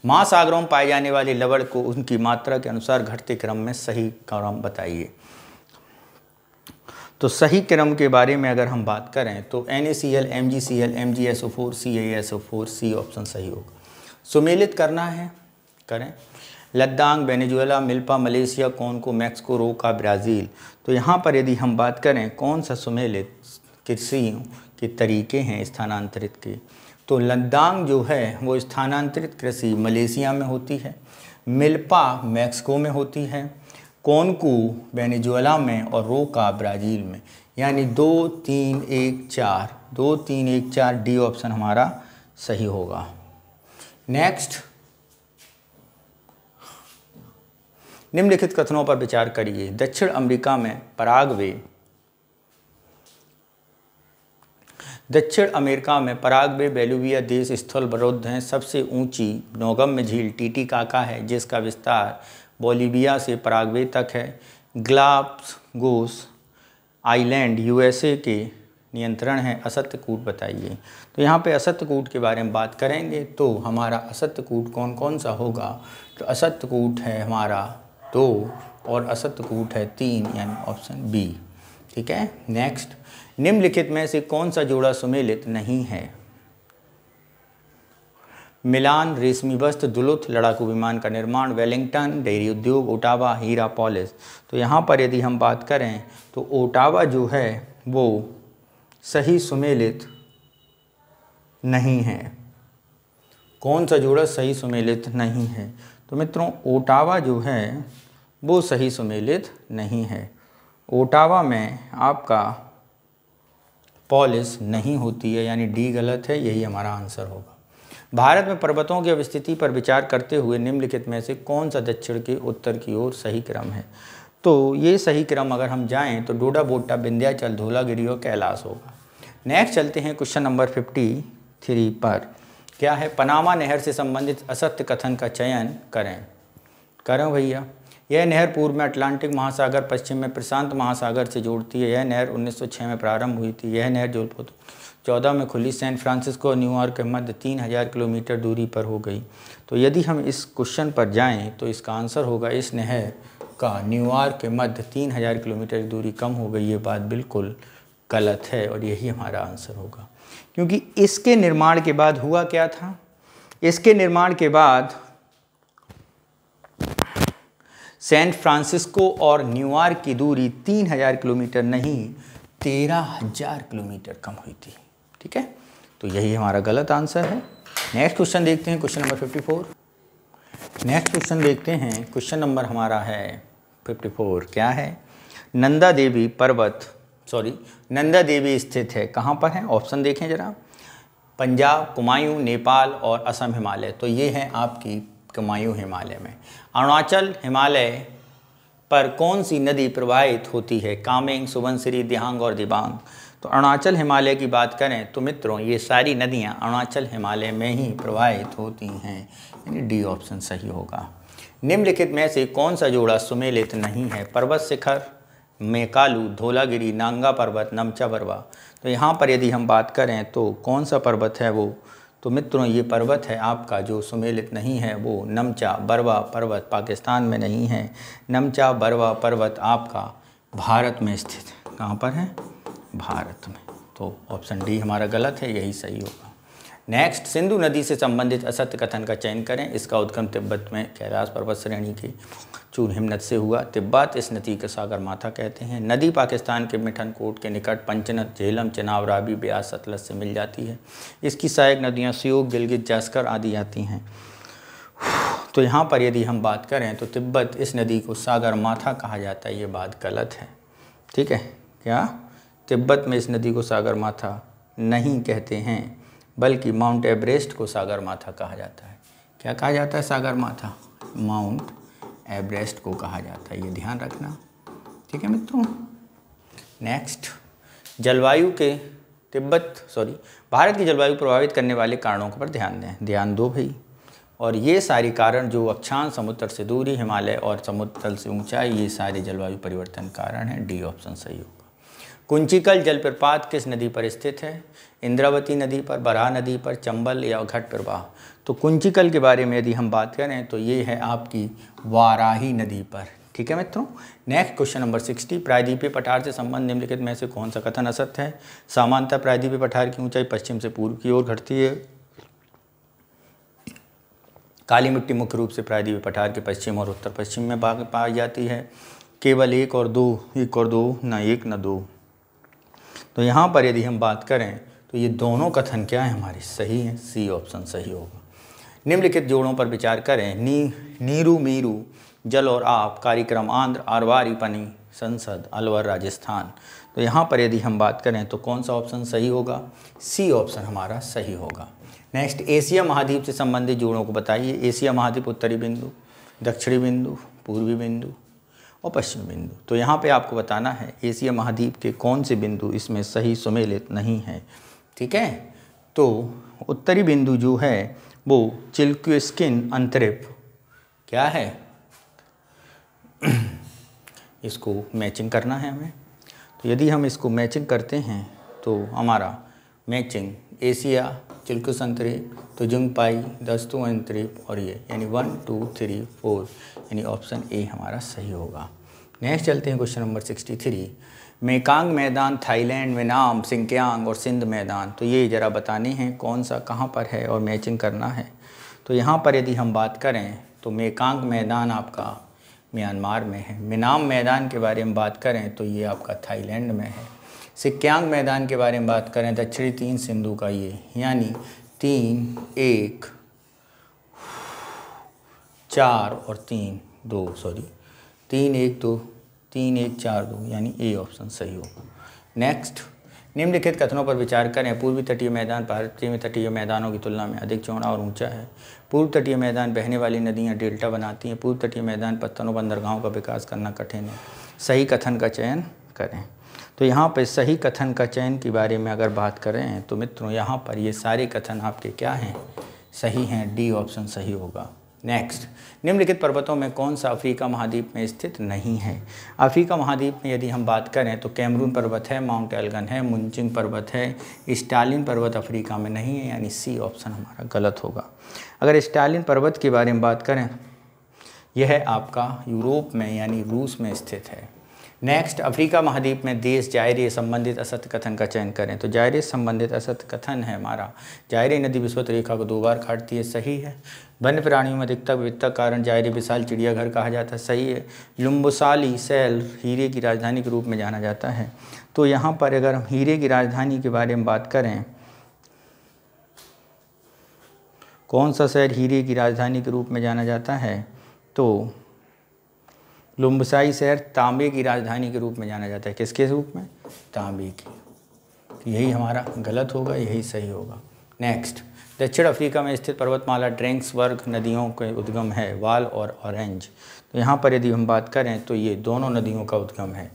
महासागरों में पाए जाने वाले लवण को उनकी मात्रा के अनुसार घटते क्रम में सही क्रम बताइए तो सही क्रम के बारे में अगर हम बात करें तो N A C L M G C L M G S O four C A S O four C option सही होगा सुमेलित करना है करें लद्दाख वेनेजुएला मिल्पा मलेशिया कौन को मैक्सिको रोका ब्राज़ील तो यहाँ पर यदि हम बात करें कौन सा सुमेलित कृषि के तरीके हैं स्थानांतरित के तो लद्दाख जो है वो स्थानांतरित कृषि मलेशिया में होती है मिल्पा मैक्सिको में होती है कोनकू वेनेजुएला में और रोका ब्राज़ील में यानी दो तीन एक चार दो तीन एक चार डी ऑप्शन हमारा सही होगा नेक्स्ट निम्नलिखित कथनों पर विचार करिए दक्षिण अमेरिका में परागवे दक्षिण अमेरिका में पराग्वे बेलुविया देश स्थल बरुद्ध हैं सबसे ऊंची नौगम्य झील टीटी काका है जिसका विस्तार बोलीविया से पराग्वे तक है ग्लाप्स गोस आइलैंड यूएसए के नियंत्रण है असत्यकूट बताइए तो यहाँ पे असत्यकूट के बारे में बात करेंगे तो हमारा असत्यकूट कौन कौन सा होगा तो असत्यकूट है हमारा दो और असत्यकूट है तीन यानी ऑप्शन बी ठीक है नेक्स्ट निम्नलिखित में से कौन सा जोड़ा सुमेलित नहीं है मिलान रेशमी वस्त्र दुलुथ लड़ाकू विमान का निर्माण वेलिंगटन डेयरी उद्योग ओटावा हीरा पॉलिस तो यहाँ पर यदि हम बात करें तो ओटावा जो है वो सही सुमेलित नहीं है कौन सा जोड़ा सही सुमेलित नहीं है तो मित्रों ओटावा जो है वो सही सुमेलित नहीं है ओटावा में आपका पॉलिस नहीं होती है यानी डी गलत है यही हमारा आंसर होगा भारत में पर्वतों की अवस्थिति पर विचार करते हुए निम्नलिखित में से कौन सा दक्षिण के उत्तर की ओर सही क्रम है तो ये सही क्रम अगर हम जाएं तो डोडा बोटा विंध्याचल धोलागिरी और कैलाश होगा नेक्स्ट चलते हैं क्वेश्चन नंबर फिफ्टी थ्री पर क्या है पनामा नहर से संबंधित असत्य कथन का चयन करें करें भैया यह नहर पूर्व में अटलांटिक महासागर पश्चिम में प्रशांत महासागर से जोड़ती है यह नहर 1906 में प्रारंभ हुई थी यह नहर जो चौदह में खुली सैन फ्रांसिस्को और न्यूयॉर्क के मध्य तीन हज़ार किलोमीटर दूरी पर हो गई तो यदि हम इस क्वेश्चन पर जाएं तो इसका आंसर होगा इस नहर का न्यूयॉर्क के मध्य तीन हज़ार किलोमीटर की दूरी कम हो गई ये बात बिल्कुल गलत है और यही हमारा आंसर होगा क्योंकि इसके निर्माण के बाद हुआ क्या था इसके निर्माण के बाद सैन फ्रांसिस्को और न्यूयॉर्क की दूरी 3000 किलोमीटर नहीं 13000 किलोमीटर कम हुई थी ठीक है तो यही हमारा गलत आंसर है नेक्स्ट क्वेश्चन देखते हैं क्वेश्चन नंबर 54 नेक्स्ट क्वेश्चन देखते हैं क्वेश्चन नंबर हमारा है 54 क्या है नंदा देवी पर्वत सॉरी नंदा देवी स्थित है कहाँ पर है ऑप्शन देखें जरा पंजाब कुमायूं नेपाल और असम हिमालय तो ये है आपकी कमायूं हिमालय में अरुणाचल हिमालय पर कौन सी नदी प्रवाहित होती है कामेंग सुबनसिरी दिहांग और दिबांग तो अरुणाचल हिमालय की बात करें तो मित्रों ये सारी नदियाँ अरुणाचल हिमालय में ही प्रवाहित होती हैं यानी डी ऑप्शन सही होगा निम्नलिखित में से कौन सा जोड़ा सुमेलित नहीं है पर्वत शिखर मेकालू धोलागिरी नांगा पर्वत नमचा पर्वा तो यहाँ पर यदि हम बात करें तो कौन सा पर्वत है वो तो मित्रों ये पर्वत है आपका जो सुमेलित नहीं है वो नमचा बरवा पर्वत पाकिस्तान में नहीं है नमचा बरवा पर्वत आपका भारत में स्थित है कहाँ पर है भारत में तो ऑप्शन डी हमारा गलत है यही सही होगा नेक्स्ट सिंधु नदी से संबंधित असत्य कथन का चयन करें इसका उद्गम तिब्बत में कैलाश पर्वत श्रेणी की चून हिम्मत से हुआ तिब्बत इस नदी के सागर माथा कहते हैं नदी पाकिस्तान के मिठनकोट के निकट पंचनत झेलम चिनाव राबी ब्यास सतलज से मिल जाती है इसकी सहायक नदियाँ सियोग गिलगित जस्कर आदि आती हैं तो यहाँ पर यदि हम बात करें तो तिब्बत इस नदी को सागर माथा कहा जाता है ये बात गलत है ठीक है क्या तिब्बत में इस नदी को सागर माथा नहीं कहते हैं बल्कि माउंट एवरेस्ट को सागर माथा कहा जाता है क्या कहा जाता है सागर माथा माउंट एवरेस्ट को कहा जाता है ये ध्यान रखना ठीक है मित्रों नेक्स्ट जलवायु के तिब्बत सॉरी भारत की जलवायु प्रभावित करने वाले कारणों पर ध्यान दें ध्यान दो भाई और ये सारे कारण जो अक्षांश समुद्र से दूरी हिमालय और समुद्र तल से ऊंचाई ये सारे जलवायु परिवर्तन कारण हैं डी ऑप्शन सही होगा कुंचिकल जलप्रपात किस नदी पर स्थित है इंद्रावती नदी पर बरा नदी पर चंबल या घट प्रवाह तो कुंचिकल के बारे में यदि हम बात करें तो ये है आपकी वाराही नदी पर ठीक है मित्रों नेक्स्ट क्वेश्चन नंबर सिक्सटी प्रायद्वीपीय पठार से संबंध निम्नलिखित में से कौन सा कथन असत्य है सामान्यतः प्रायद्वीपीय पठार की ऊंचाई पश्चिम से पूर्व की ओर घटती है काली मिट्टी मुख्य रूप से प्रायद्वीपीय पठार के पश्चिम और उत्तर पश्चिम में भाग पाई जाती है केवल एक और दो एक और दो न एक न दो तो यहाँ पर यदि हम बात करें तो ये दोनों कथन क्या है हमारे सही हैं सी ऑप्शन सही होगा निम्नलिखित जोड़ों पर विचार करें नी नीरू मीरू जल और आप कार्यक्रम आंध्र आरवारी पनी संसद अलवर राजस्थान तो यहाँ पर यदि हम बात करें तो कौन सा ऑप्शन सही होगा सी ऑप्शन हमारा सही होगा नेक्स्ट एशिया महाद्वीप से संबंधित जोड़ों को बताइए एशिया महाद्वीप उत्तरी बिंदु दक्षिणी बिंदु पूर्वी बिंदु और पश्चिमी बिंदु तो यहाँ पे आपको बताना है एशिया महाद्वीप के कौन से बिंदु इसमें सही सुमेलित नहीं हैं ठीक है तो उत्तरी बिंदु जो है वो चिल्क्यूस्किन अंतरिप क्या है इसको मैचिंग करना है हमें तो यदि हम इसको मैचिंग करते हैं तो हमारा मैचिंग एशिया चिल्कुस अंतरिप तो जुंगपाई दस्तु अंतरिप और ये यानी वन टू थ्री फोर यानी ऑप्शन ए हमारा सही होगा नेक्स्ट चलते हैं question number sixty three Mekong मैदान थाईलैंड में नाम सिंकियांग और सिंध मैदान तो ये ज़रा बताने हैं कौन सा कहाँ पर है और मैचिंग करना है तो यहाँ पर यदि हम बात करें तो मेकांग मैदान आपका म्यांमार में है मिनाम मैदान के बारे में बात करें तो ये आपका थाईलैंड में है सिक्यांग मैदान के बारे में बात करें दक्षिणी तीन सिंधु का ये यानी तीन एक चार और तीन दो सॉरी तीन एक दो तीन एक चार दो यानी ए ऑप्शन सही होगा नेक्स्ट निम्नलिखित कथनों पर विचार करें पूर्वी तटीय मैदान भारतीय में तटीय मैदानों की तुलना में अधिक चौड़ा और ऊंचा है पूर्व तटीय मैदान बहने वाली नदियां डेल्टा बनाती हैं पूर्व तटीय मैदान पत्थरों बंदरगाहों का विकास करना कठिन है सही कथन का चयन करें तो यहाँ पर सही कथन का चयन के बारे में अगर बात करें तो मित्रों यहाँ पर ये सारे कथन आपके क्या हैं सही हैं डी ऑप्शन सही होगा नेक्स्ट निम्नलिखित पर्वतों में कौन सा अफ्रीका महाद्वीप में स्थित नहीं है अफ्रीका महाद्वीप में यदि हम बात करें तो कैमरून पर्वत है माउंट एलगन है मुंचिंग पर्वत है स्टालिन पर्वत अफ्रीका में नहीं है यानी सी ऑप्शन हमारा गलत होगा अगर स्टालिन पर्वत के बारे में बात करें यह आपका यूरोप में यानी रूस में स्थित है नेक्स्ट अफ्रीका महाद्वीप में देश जायरे संबंधित असत्य कथन का चयन करें तो जायरे संबंधित असत्य कथन है हमारा जायरे नदी विश्वत रेखा को दो बार काटती है सही है वन्य प्राणियों में अधिकतर वित्तक कारण जायरी विशाल चिड़ियाघर कहा जाता है सही है लुम्बुसाली सैल हीरे की राजधानी के रूप में जाना जाता है तो यहाँ पर अगर हम हीरे की राजधानी के बारे में बात करें कौन सा शहर हीरे की राजधानी के रूप में जाना जाता है तो लुम्बसाई शहर तांबे की राजधानी के रूप में जाना जाता है किसके रूप में तांबे की तो यही हमारा गलत होगा यही सही होगा नेक्स्ट दक्षिण अफ्रीका में स्थित पर्वतमाला ड्रेंक्स वर्ग नदियों के उद्गम है वाल और ऑरेंज तो यहाँ पर यदि हम बात करें तो ये दोनों नदियों का उद्गम है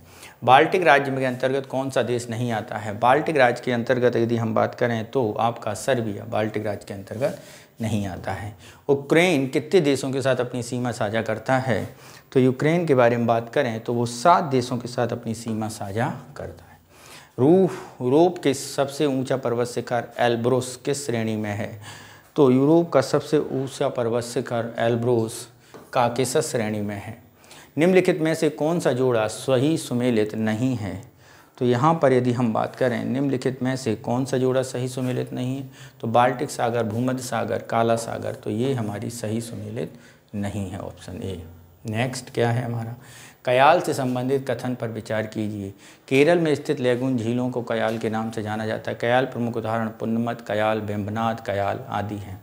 बाल्टिक राज्य के अंतर्गत कौन सा देश नहीं आता है बाल्टिक राज्य के अंतर्गत यदि हम बात करें तो आपका सर्बिया बाल्टिक राज्य के अंतर्गत नहीं आता है उक्रेन कितने देशों के साथ अपनी सीमा साझा करता है तो यूक्रेन के बारे में बात करें तो वो सात देशों के साथ अपनी सीमा साझा करता है रूफ यूरोप के सबसे ऊंचा पर्वत शिखर एल्ब्रोस किस श्रेणी में है तो यूरोप का सबसे ऊंचा पर्वत शिखर एल्ब्रोस काकेस श्रेणी में है निम्नलिखित में से कौन सा जोड़ा सही सुमेलित नहीं है तो यहाँ पर यदि हम बात करें निम्नलिखित में से कौन सा जोड़ा सही सुमेलित नहीं है तो बाल्टिक सागर भूमध्य सागर काला सागर तो ये हमारी सही सुमेलित नहीं है ऑप्शन ए नेक्स्ट क्या है हमारा कयाल से संबंधित कथन पर विचार कीजिए केरल में स्थित लेगुन झीलों को कयाल के नाम से जाना जाता है कयाल प्रमुख उदाहरण पुन्नमत कयाल बेम्बनाथ कयाल आदि हैं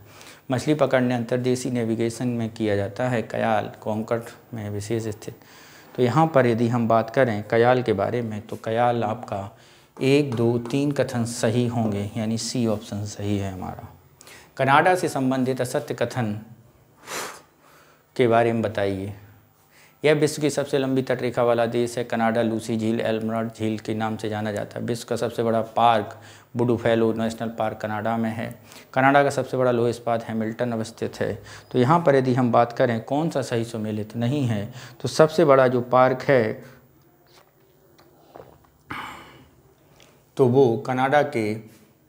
मछली पकड़ने अंतर्देशीय नेविगेशन में किया जाता है कयाल कोंकट में विशेष स्थित तो यहाँ पर यदि हम बात करें कयाल के बारे में तो कयाल आपका एक दो तीन कथन सही होंगे यानी सी ऑप्शन सही है हमारा कनाडा से संबंधित असत्य कथन के बारे में बताइए यह विश्व की सबसे लंबी तटरेखा वाला देश है कनाडा लूसी झील एलमराड झील के नाम से जाना जाता है विश्व का सबसे बड़ा park Wood Buffalo national park Canada में है कनाडा का सबसे बड़ा लोह इस्पात हैमिल्टन अवस्थित है तो यहाँ पर यदि हम बात करें कौन सा सही सम्मिलित नहीं है तो सबसे बड़ा जो पार्क है तो वो कनाडा के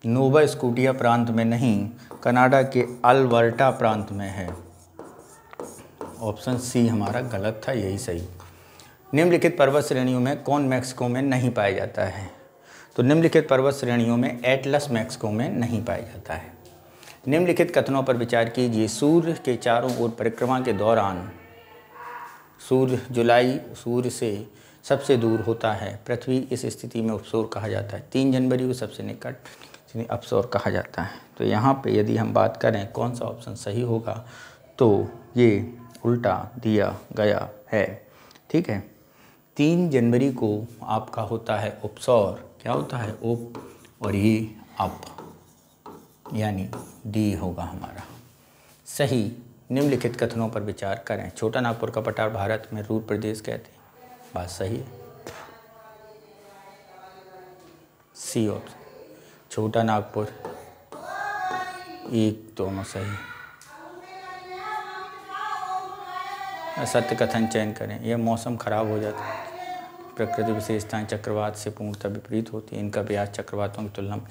नोवा स्कूटिया प्रांत में नहीं कनाडा के अलवर्टा प्रांत में है ऑप्शन सी हमारा गलत था यही सही निम्नलिखित पर्वत श्रेणियों में कौन मैक्सिको में नहीं पाया जाता है तो निम्नलिखित पर्वत श्रेणियों में एटलस मैक्सिको में नहीं पाया जाता है निम्नलिखित कथनों पर विचार कीजिए सूर्य के चारों ओर परिक्रमा के दौरान सूर्य जुलाई सूर्य से सबसे दूर होता है पृथ्वी इस स्थिति में अपसोर कहा जाता है तीन जनवरी को सबसे निकट अपसौर कहा जाता है तो यहाँ पे यदि हम बात करें कौन सा ऑप्शन सही होगा तो ये उल्टा दिया गया है ठीक है तीन जनवरी को आपका होता है उपसौर क्या होता है उप और ये अप यानी डी होगा हमारा सही निम्नलिखित कथनों पर विचार करें छोटा नागपुर का पठार भारत में रूर प्रदेश कहते हैं बात सही है सी ऑप्शन छोटा नागपुर एक दोनों सही सत्य कथन चयन करें यह मौसम खराब हो जाता है प्रकृति विशेषताएं चक्रवात से पूर्णतः विपरीत होती है इनका ब्याज चक्रवातों की तुलना में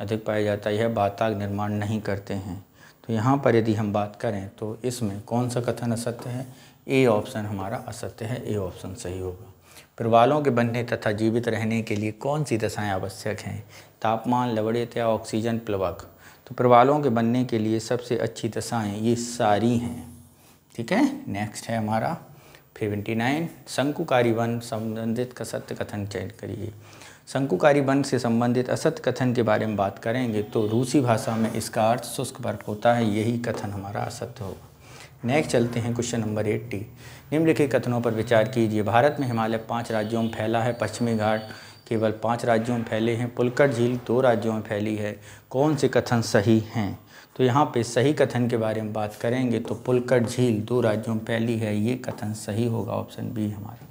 अधिक पाया जाता है यह बाताग निर्माण नहीं करते हैं तो यहाँ पर यदि हम बात करें तो इसमें कौन सा कथन असत्य है ए ऑप्शन हमारा असत्य है ए ऑप्शन सही होगा प्रवालों के बनने तथा जीवित रहने के लिए कौन सी दशाएं आवश्यक हैं तापमान लवणित ऑक्सीजन प्लवक तो प्रवालों के बनने के लिए सबसे अच्छी दशाएं ये सारी हैं ठीक है नेक्स्ट है हमारा फिफ्टी नाइन शंकुकारी वन संबंधित असत्य कथन चयन करिए शंकुकारी वन से संबंधित असत्य कथन के बारे में बात करेंगे तो रूसी भाषा में इसका अर्थ शुष्क बर्फ होता है यही कथन हमारा असत्य होगा नेक्स्ट चलते हैं क्वेश्चन नंबर एट्टी निम्नलिखित कथनों पर विचार कीजिए भारत में हिमालय पाँच राज्यों में फैला है पश्चिमी घाट केवल पाँच राज्यों में फैले हैं पुलकर झील दो राज्यों में फैली है कौन से कथन सही हैं तो यहाँ पे सही कथन के बारे में बात करेंगे तो पुलकट झील दो राज्यों में पहली है ये कथन सही होगा ऑप्शन बी हमारा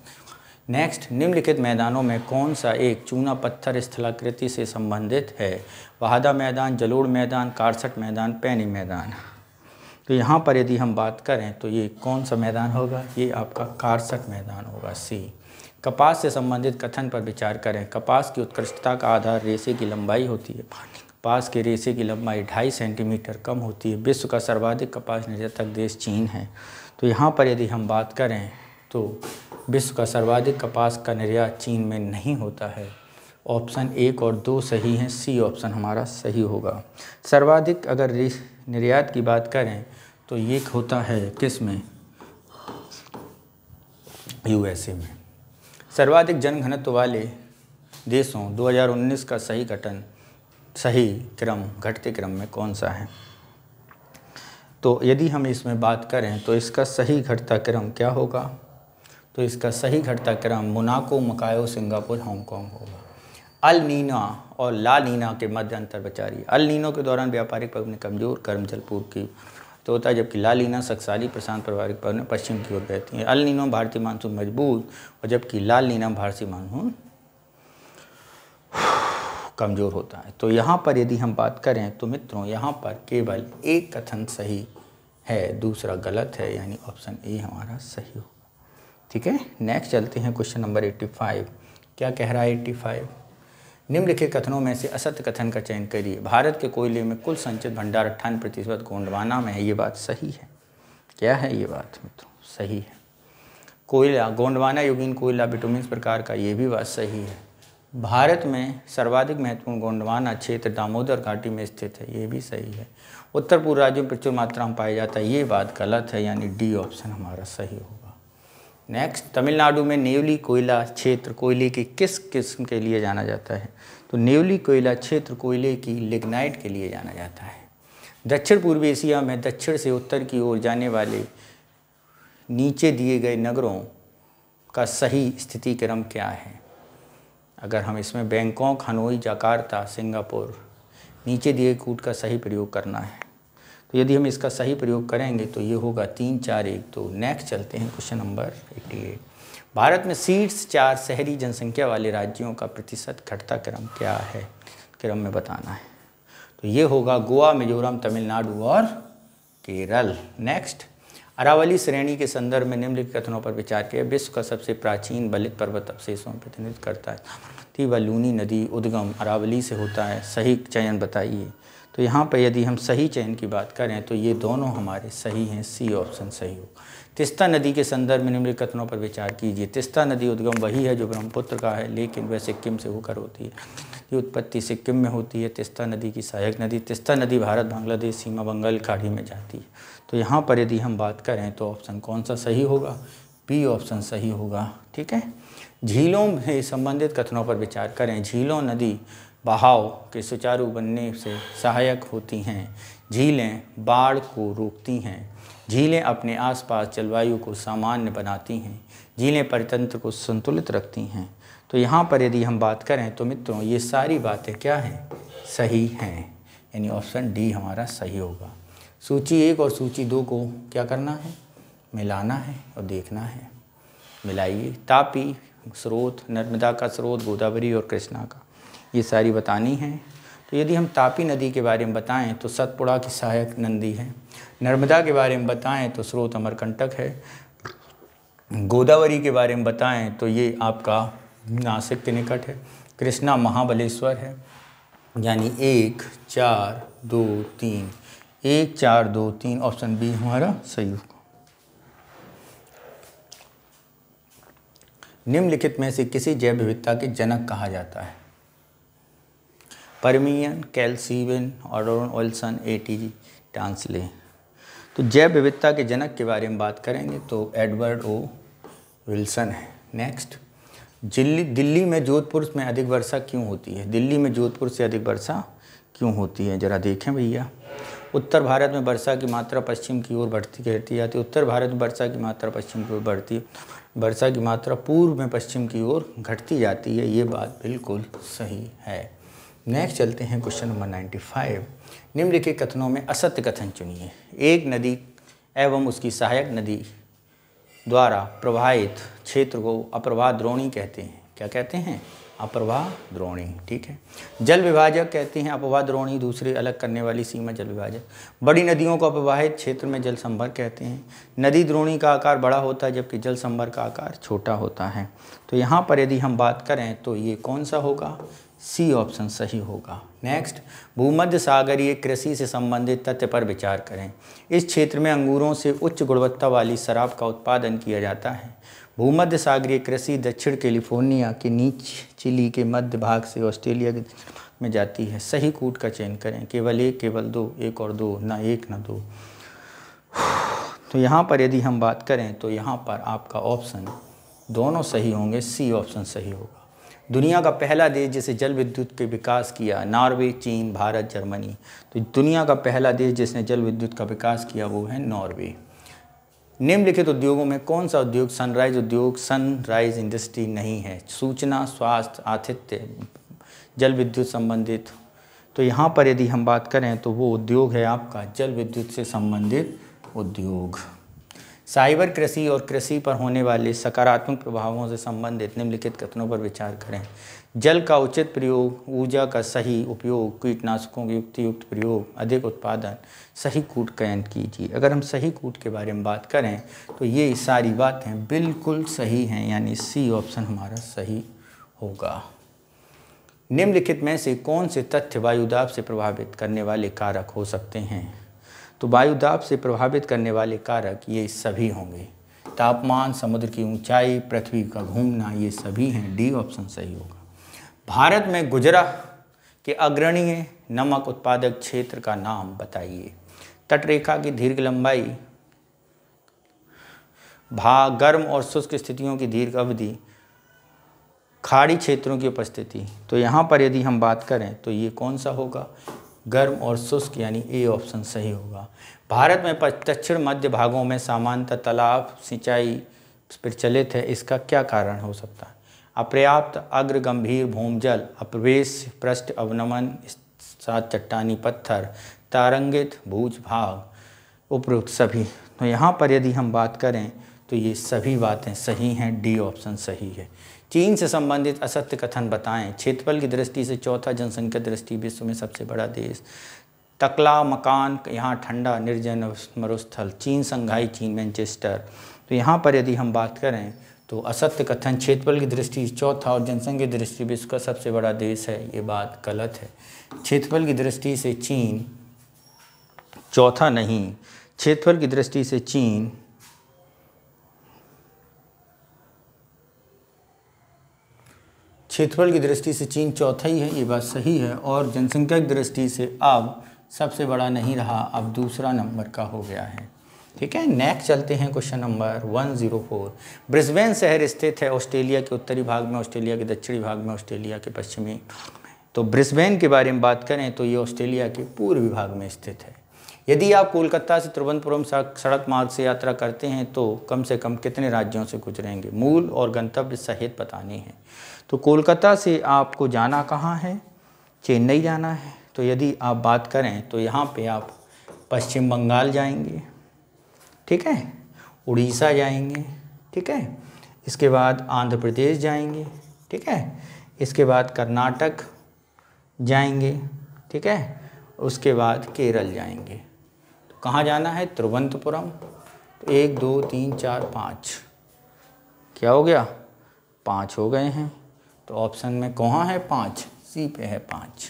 नेक्स्ट निम्नलिखित मैदानों में कौन सा एक चूना पत्थर स्थलाकृति से संबंधित है वहादा मैदान जलोड़ मैदान कारसट मैदान पैनी मैदान तो यहाँ पर यदि हम बात करें तो ये कौन सा मैदान होगा ये आपका कारसट मैदान होगा सी कपास से संबंधित कथन पर विचार करें कपास की उत्कृष्टता का आधार रेसे की लंबाई होती है पानी कपास के रेसे की लंबाई ढाई सेंटीमीटर कम होती है विश्व का सर्वाधिक कपास निर्यातक देश चीन है तो यहाँ पर यदि हम बात करें तो विश्व का सर्वाधिक कपास का निर्यात चीन में नहीं होता है ऑप्शन एक और दो सही हैं सी ऑप्शन हमारा सही होगा सर्वाधिक अगर निर्यात की बात करें तो ये होता है किस में यूएसए में सर्वाधिक जनघनत्व वाले देशों 2019 का सही गठन सही क्रम घटते क्रम में कौन सा है तो यदि हम इसमें बात करें तो इसका सही घटता क्रम क्या होगा तो इसका सही घटता क्रम मोनाको मकायो सिंगापुर हांगकॉन्ग होगा अल नीना और ला नीना के मध्य अंतर बचारी अल नीनो के दौरान व्यापारिक पर्व ने कमजोर कर्म जलपुर की तो होता है जबकि ला लीना सक्साली प्रशांत पारिवारिक पर्व ने पश्चिम की ओर रहती है अल नीनो भारतीय मानसून मजबूत और जबकि लाल लीना भारतीय मानसून कमज़ोर होता है तो यहाँ पर यदि हम बात करें तो मित्रों यहाँ पर केवल एक कथन सही है दूसरा गलत है यानी ऑप्शन ए हमारा सही होगा ठीक है नेक्स्ट चलते हैं क्वेश्चन नंबर 85 क्या कह रहा है 85 निम्नलिखित कथनों में से असत्य कथन का चयन करिए भारत के कोयले में कुल संचित भंडार अट्ठानवे प्रतिशत गोंडवाना में है ये बात सही है क्या है ये बात मित्रों सही है कोयला गोंडवाना युगीन कोयला विटामिन प्रकार का ये भी बात सही है भारत में सर्वाधिक महत्वपूर्ण गोंडवाना क्षेत्र दामोदर घाटी में स्थित है ये भी सही है उत्तर पूर्व राज्यों में प्रचुर मात्रा में पाया जाता है ये बात गलत है यानी डी ऑप्शन हमारा सही होगा नेक्स्ट तमिलनाडु में नेवली कोयला क्षेत्र कोयले की किस किस्म के लिए जाना जाता है तो नेवली कोयला क्षेत्र कोयले की लिग्नाइट के लिए जाना जाता है दक्षिण पूर्वी एशिया में दक्षिण से उत्तर की ओर जाने वाले नीचे दिए गए नगरों का सही स्थिति क्रम क्या है अगर हम इसमें बैंकॉक हनोई जकार्ता सिंगापुर नीचे दिए कूट का सही प्रयोग करना है तो यदि हम इसका सही प्रयोग करेंगे तो ये होगा तीन चार एक दो तो नेक्स्ट चलते हैं क्वेश्चन नंबर एट्टी एट भारत में सीट्स चार शहरी जनसंख्या वाले राज्यों का प्रतिशत घटता क्रम क्या है क्रम में बताना है तो ये होगा गोवा मिजोरम तमिलनाडु और केरल नेक्स्ट अरावली श्रेणी के संदर्भ में निम्नलिखित कथनों पर विचार किया विश्व का सबसे प्राचीन बलित पर्वत अवशेषों में प्रतिनिधित्व करता है ती व लूनी नदी उद्गम अरावली से होता है सही चयन बताइए तो यहाँ पर यदि हम सही चयन की बात करें तो ये दोनों हमारे सही हैं सी ऑप्शन सही हो तिस्ता नदी के संदर्भ में निम्नलिखित कथनों पर विचार कीजिए तिस्ता नदी उद्गम वही है जो ब्रह्मपुत्र का है लेकिन वह सिक्किम से होकर होती है ये उत्पत्ति सिक्किम में होती है तिस्ता नदी की सहायक नदी तिस्ता नदी भारत बांग्लादेश सीमा बंगाल खाड़ी में जाती है तो यहाँ पर यदि हम बात करें तो ऑप्शन कौन सा सही होगा बी ऑप्शन सही होगा ठीक है झीलों से संबंधित कथनों पर विचार करें झीलों नदी बहाव के सुचारू बनने से सहायक होती हैं झीलें बाढ़ को रोकती हैं झीलें अपने आसपास जलवायु को सामान्य बनाती हैं झीलें परितंत्र को संतुलित रखती हैं तो यहाँ पर यदि हम बात करें तो मित्रों ये सारी बातें क्या हैं सही हैं यानी ऑप्शन डी हमारा सही होगा सूची एक और सूची दो को क्या करना है मिलाना है और देखना है मिलाइए तापी स्रोत नर्मदा का स्रोत गोदावरी और कृष्णा का ये सारी बतानी है तो यदि हम तापी नदी के बारे में बताएं तो सतपुड़ा की सहायक नदी है नर्मदा के बारे में बताएं तो स्रोत अमरकंटक है गोदावरी के बारे में बताएं तो ये आपका नासिक के निकट है कृष्णा महाबलेश्वर है यानी एक चार दो तीन एक चार दो तीन ऑप्शन बी हमारा सही होगा निम्नलिखित में से किसी जैव विविधता के जनक कहा जाता है परमियन कैल्सीवन और ओल्सन ए टी टांसले तो जैव विविधता के जनक के बारे में बात करेंगे तो एडवर्ड ओ विल्सन है नेक्स्ट दिल्ली दिल्ली में जोधपुर में अधिक वर्षा क्यों होती है दिल्ली में जोधपुर से अधिक वर्षा क्यों होती है ज़रा देखें भैया उत्तर भारत में वर्षा की मात्रा पश्चिम की ओर बढ़ती कहती जाती है उत्तर भारत में वर्षा की मात्रा पश्चिम की ओर बढ़ती है वर्षा की मात्रा पूर्व में पश्चिम की ओर घटती जाती है ये बात बिल्कुल सही है नेक्स्ट चलते हैं क्वेश्चन नंबर नाइन्टी फाइव निम्नलिखित कथनों में असत्य कथन चुनिए एक नदी एवं उसकी सहायक नदी द्वारा प्रवाहित क्षेत्र को अप्रवाह द्रोणी कहते हैं क्या कहते हैं अपवाह द्रोणी ठीक है जल विभाजक कहते हैं अपवाह द्रोणी दूसरी अलग करने वाली सीमा जल विभाजक बड़ी नदियों को अपवाहित क्षेत्र में जल संभर कहते हैं नदी द्रोणी का आकार बड़ा होता है जबकि जल संभर का आकार छोटा होता है तो यहाँ पर यदि हम बात करें तो ये कौन सा होगा सी ऑप्शन सही होगा नेक्स्ट भूमध्य सागरीय कृषि से संबंधित तथ्य पर विचार करें इस क्षेत्र में अंगूरों से उच्च गुणवत्ता वाली शराब का उत्पादन किया जाता है भूमध्य सागरीय कृषि दक्षिण कैलिफोर्निया के नीच चिली के मध्य भाग से ऑस्ट्रेलिया के में जाती है सही कूट का चयन करें केवल एक केवल दो एक और दो ना एक ना दो तो यहाँ पर यदि हम बात करें तो यहाँ पर आपका ऑप्शन दोनों सही होंगे सी ऑप्शन सही होगा दुनिया का पहला देश जिसे जल विद्युत के विकास किया नॉर्वे चीन भारत जर्मनी तो दुनिया का पहला देश जिसने जल विद्युत का विकास किया वो है नॉर्वे निम्नलिखित उद्योगों में कौन सा उद्योग सनराइज उद्योग सनराइज इंडस्ट्री नहीं है सूचना स्वास्थ्य आतिथ्य जल विद्युत संबंधित तो यहाँ पर यदि हम बात करें तो वो उद्योग है आपका जल विद्युत से संबंधित उद्योग साइबर कृषि और कृषि पर होने वाले सकारात्मक प्रभावों से संबंधित निम्नलिखित कथनों पर विचार करें जल का उचित प्रयोग ऊर्जा का सही उपयोग कीटनाशकों के युक्तियुक्त प्रयोग अधिक उत्पादन सही कूट कैन कीजिए अगर हम सही कूट के बारे में बात करें तो ये सारी बातें बिल्कुल सही हैं यानी सी ऑप्शन हमारा सही होगा निम्नलिखित में से कौन से तथ्य वायुदाब से प्रभावित करने वाले कारक हो सकते हैं तो वायुदाब से प्रभावित करने वाले कारक ये सभी होंगे तापमान समुद्र की ऊंचाई पृथ्वी का घूमना ये सभी हैं डी ऑप्शन सही होगा भारत में गुजरा के अग्रणीय नमक उत्पादक क्षेत्र का नाम बताइए तटरेखा की दीर्घ लंबाई भाग गर्म और शुष्क स्थितियों की दीर्घ अवधि खाड़ी क्षेत्रों की उपस्थिति तो यहाँ पर यदि हम बात करें तो ये कौन सा होगा गर्म और शुष्क यानी ए ऑप्शन सही होगा भारत में दक्षिण मध्य भागों में सामान्यतः तालाब सिंचाई प्रचलित है इसका क्या कारण हो सकता है अपर्याप्त अग्र गंभीर भूमजल अप्रवेश पृष्ठ अवनमन सात चट्टानी पत्थर तारंगित भूज भाग उपरोक्त सभी तो यहाँ पर यदि हम बात करें तो ये सभी बातें सही हैं डी ऑप्शन सही है चीन से संबंधित असत्य कथन बताएं क्षेत्रफल की दृष्टि से चौथा जनसंख्या दृष्टि विश्व में सबसे बड़ा देश तकला मकान यहाँ ठंडा निर्जन मरुस्थल चीन संघाई चीन मैनचेस्टर तो यहाँ पर यदि हम बात करें तो असत्य कथन क्षेत्रफल की दृष्टि चौथा और जनसंख्या की दृष्टि विश्व का सबसे बड़ा देश है ये बात गलत है क्षेत्रफल की दृष्टि से चीन चौथा नहीं क्षेत्रफल की दृष्टि से चीन क्षेत्रफल की दृष्टि से चीन चौथा ही है ये बात सही है और जनसंख्या की दृष्टि से अब सबसे बड़ा नहीं रहा अब दूसरा नंबर का हो गया है ठीक है नेक्स्ट चलते हैं क्वेश्चन नंबर 104 ब्रिस्बेन शहर स्थित है ऑस्ट्रेलिया के उत्तरी भाग में ऑस्ट्रेलिया के दक्षिणी भाग में ऑस्ट्रेलिया के पश्चिमी तो ब्रिस्बेन के बारे में बात करें तो ये ऑस्ट्रेलिया के पूर्वी भाग में स्थित है यदि आप कोलकाता से तिरुवनंतपुरम सड़क मार्ग से यात्रा करते हैं तो कम से कम कितने राज्यों से गुजरेंगे मूल और गंतव्य सहित बताने हैं तो कोलकाता से आपको जाना कहाँ है चेन्नई जाना है तो यदि आप बात करें तो यहाँ पे आप पश्चिम बंगाल जाएंगे ठीक है उड़ीसा जाएंगे ठीक है इसके बाद आंध्र प्रदेश जाएंगे ठीक है इसके बाद कर्नाटक जाएंगे ठीक है उसके बाद केरल जाएंगे तो कहाँ जाना है तिरुवनंतपुरम तो एक दो तीन चार पाँच क्या हो गया पाँच हो गए हैं तो ऑप्शन में कहाँ है पाँच सी पे है पाँच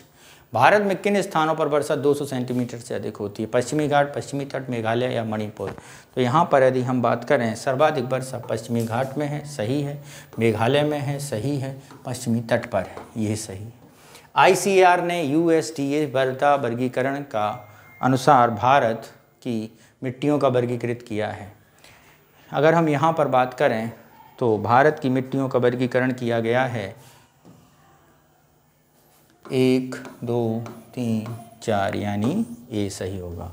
भारत में किन स्थानों पर वर्षा 200 सेंटीमीटर से अधिक होती है पश्चिमी घाट पश्चिमी तट मेघालय या मणिपुर तो यहाँ पर यदि हम बात करें सर्वाधिक वर्षा पश्चिमी घाट में है सही है मेघालय में है सही है पश्चिमी तट पर है ये सही आर ने ए वर्धा वर्गीकरण का अनुसार भारत की मिट्टियों का वर्गीकृत किया है अगर हम यहाँ पर बात करें तो भारत की मिट्टियों का वर्गीकरण किया गया है एक दो तीन चार यानी ए सही होगा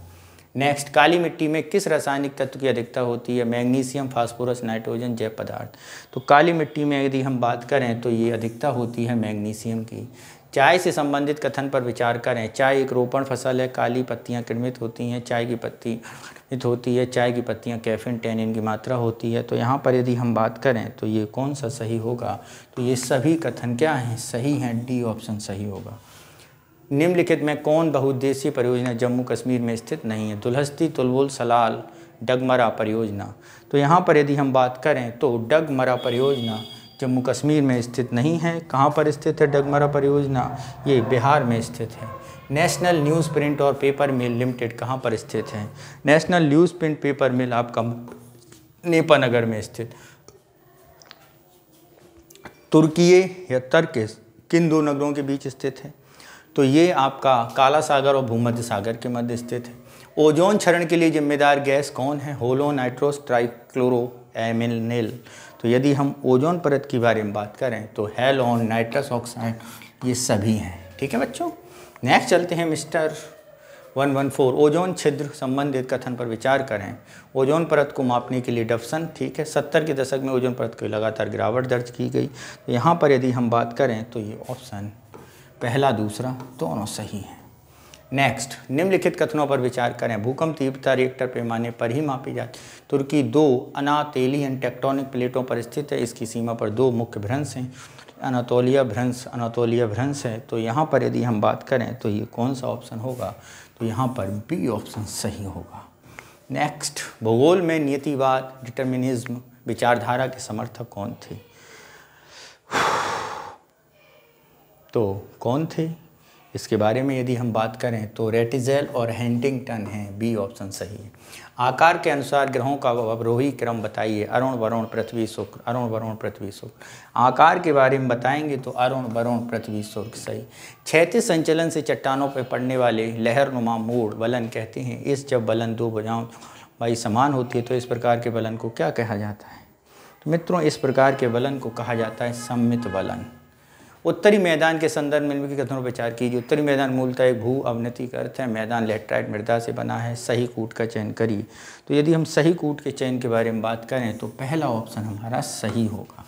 नेक्स्ट काली मिट्टी में किस रासायनिक तत्व की अधिकता होती है मैग्नीशियम फास्फोरस नाइट्रोजन जैव पदार्थ तो काली मिट्टी में यदि हम बात करें तो ये अधिकता होती है मैग्नीशियम की चाय से संबंधित कथन पर विचार करें चाय एक रोपण फसल है काली पत्तियां किण्वित होती हैं चाय की पत्ती किण्वित होती है चाय की पत्तियां कैफिन टेनिन की मात्रा होती है तो यहाँ पर यदि हम बात करें तो ये कौन सा सही होगा तो ये सभी कथन क्या हैं सही हैं डी ऑप्शन सही होगा निम्नलिखित में कौन बहुउद्देशीय परियोजना जम्मू कश्मीर में स्थित नहीं है दुलहस्ती तुलबुल सलाल डगमरा परियोजना तो यहाँ पर यदि हम बात करें तो डगमरा परियोजना जम्मू कश्मीर में स्थित नहीं है कहाँ पर स्थित है डगमरा परियोजना ये बिहार में स्थित है नेशनल न्यूज़ प्रिंट और पेपर मिल लिमिटेड कहाँ पर स्थित है national news print paper mill आपका नेपा नगर में स्थित तुर्की या तर्किस किन दो नगरों के बीच स्थित है तो ये आपका काला सागर और भूमध्य सागर के मध्य स्थित है ओजोन क्षरण के लिए जिम्मेदार गैस कौन है होलो नाइट्रोस ट्राइक्लोरो एमिल तो यदि हम ओजोन परत के बारे में बात करें तो हेलोन नाइट्रस ऑक्साइड ये सभी हैं ठीक है बच्चों नेक्स्ट चलते हैं मिस्टर 114 ओजोन छिद्र संबंधित कथन पर विचार करें ओजोन परत को मापने के लिए डफसन ठीक है 70 के दशक में ओजोन परत की लगातार गिरावट दर्ज की गई तो यहाँ पर यदि हम बात करें तो ये ऑप्शन पहला दूसरा दोनों सही हैं नेक्स्ट निम्नलिखित कथनों पर विचार करें भूकंप तीव्रता रिएक्टर पैमाने पर ही मापी जाती तुर्की दो अनातेलियन टेक्टोनिक प्लेटों पर स्थित है इसकी सीमा पर दो मुख्य भ्रंश हैं अनातोलिया भ्रंश अनातोलिया भ्रंश है तो यहाँ पर यदि हम बात करें तो ये कौन सा ऑप्शन होगा तो यहाँ पर बी ऑप्शन सही होगा नेक्स्ट भूगोल में नियतिवाद डिटर्मिनिज्म विचारधारा के समर्थक कौन थे तो कौन थे इसके बारे में यदि हम बात करें तो रेटिजेल और हैंटिंगटन हैं बी ऑप्शन सही है आकार के अनुसार ग्रहों का अवरोही क्रम बताइए अरुण वरुण पृथ्वी शुक्र अरुण वरुण पृथ्वी शुक्र आकार के बारे में बताएंगे तो अरुण वरुण पृथ्वी शुक्र सही क्षेत्र संचलन से चट्टानों पर पड़ने वाले लहर नुमा मूड़ वलन कहते हैं इस जब वलन दो बजाओ भाई समान होती है तो इस प्रकार के बलन को क्या कहा जाता है तो मित्रों इस प्रकार के वलन को कहा जाता है सम्मित वलन उत्तरी मैदान के संदर्भ में भी कथनों पर विचार कीजिए उत्तरी मैदान मूलतः एक भू अवनति का अर्थ है मैदान लेट्राइट मृदा से बना है सही कूट का चयन करिए तो यदि हम सही कूट के चयन के बारे में बात करें तो पहला ऑप्शन हमारा सही होगा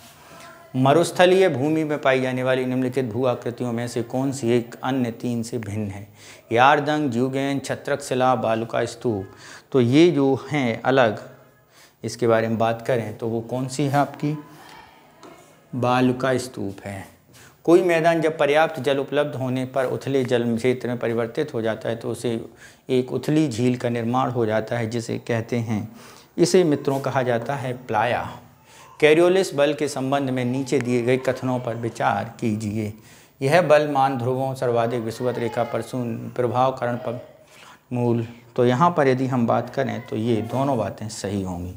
मरुस्थलीय भूमि में पाई जाने वाली निम्नलिखित भू आकृतियों में से कौन सी एक अन्य तीन से भिन्न है यारदंग छत्रक शिला बालुका स्तूप तो ये जो हैं अलग इसके बारे में बात करें तो वो कौन सी है आपकी बालुका स्तूप है कोई मैदान जब पर्याप्त जल उपलब्ध होने पर उथले जल क्षेत्र में परिवर्तित हो जाता है तो उसे एक उथली झील का निर्माण हो जाता है जिसे कहते हैं इसे मित्रों कहा जाता है प्लाया कैरियोलिस बल के संबंध में नीचे दिए गए कथनों पर विचार कीजिए यह बल मान ध्रुवों सर्वाधिक विषुवत रेखा पर सुन प्रभाव करण पर मूल तो यहाँ पर यदि हम बात करें तो ये दोनों बातें सही होंगी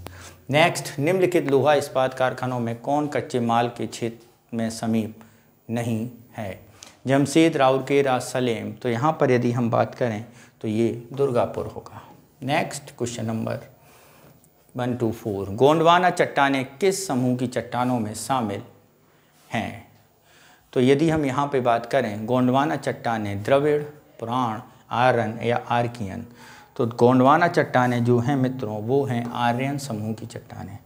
नेक्स्ट निम्नलिखित लोहा इस्पात कारखानों में कौन कच्चे माल के क्षेत्र में समीप नहीं है जमशेद राउरकेला सलेम तो यहाँ पर यदि हम बात करें तो ये दुर्गापुर होगा next question number one two four Gondwana चट्टाने किस समूह की चट्टानों में शामिल हैं तो यदि हम यहाँ पे बात करें गोंडवाना चट्टाने द्रविड़ पुराण आर्यन या आर्कियन तो गोंडवाना चट्टाने जो हैं मित्रों वो हैं आर्यन समूह की चट्टाने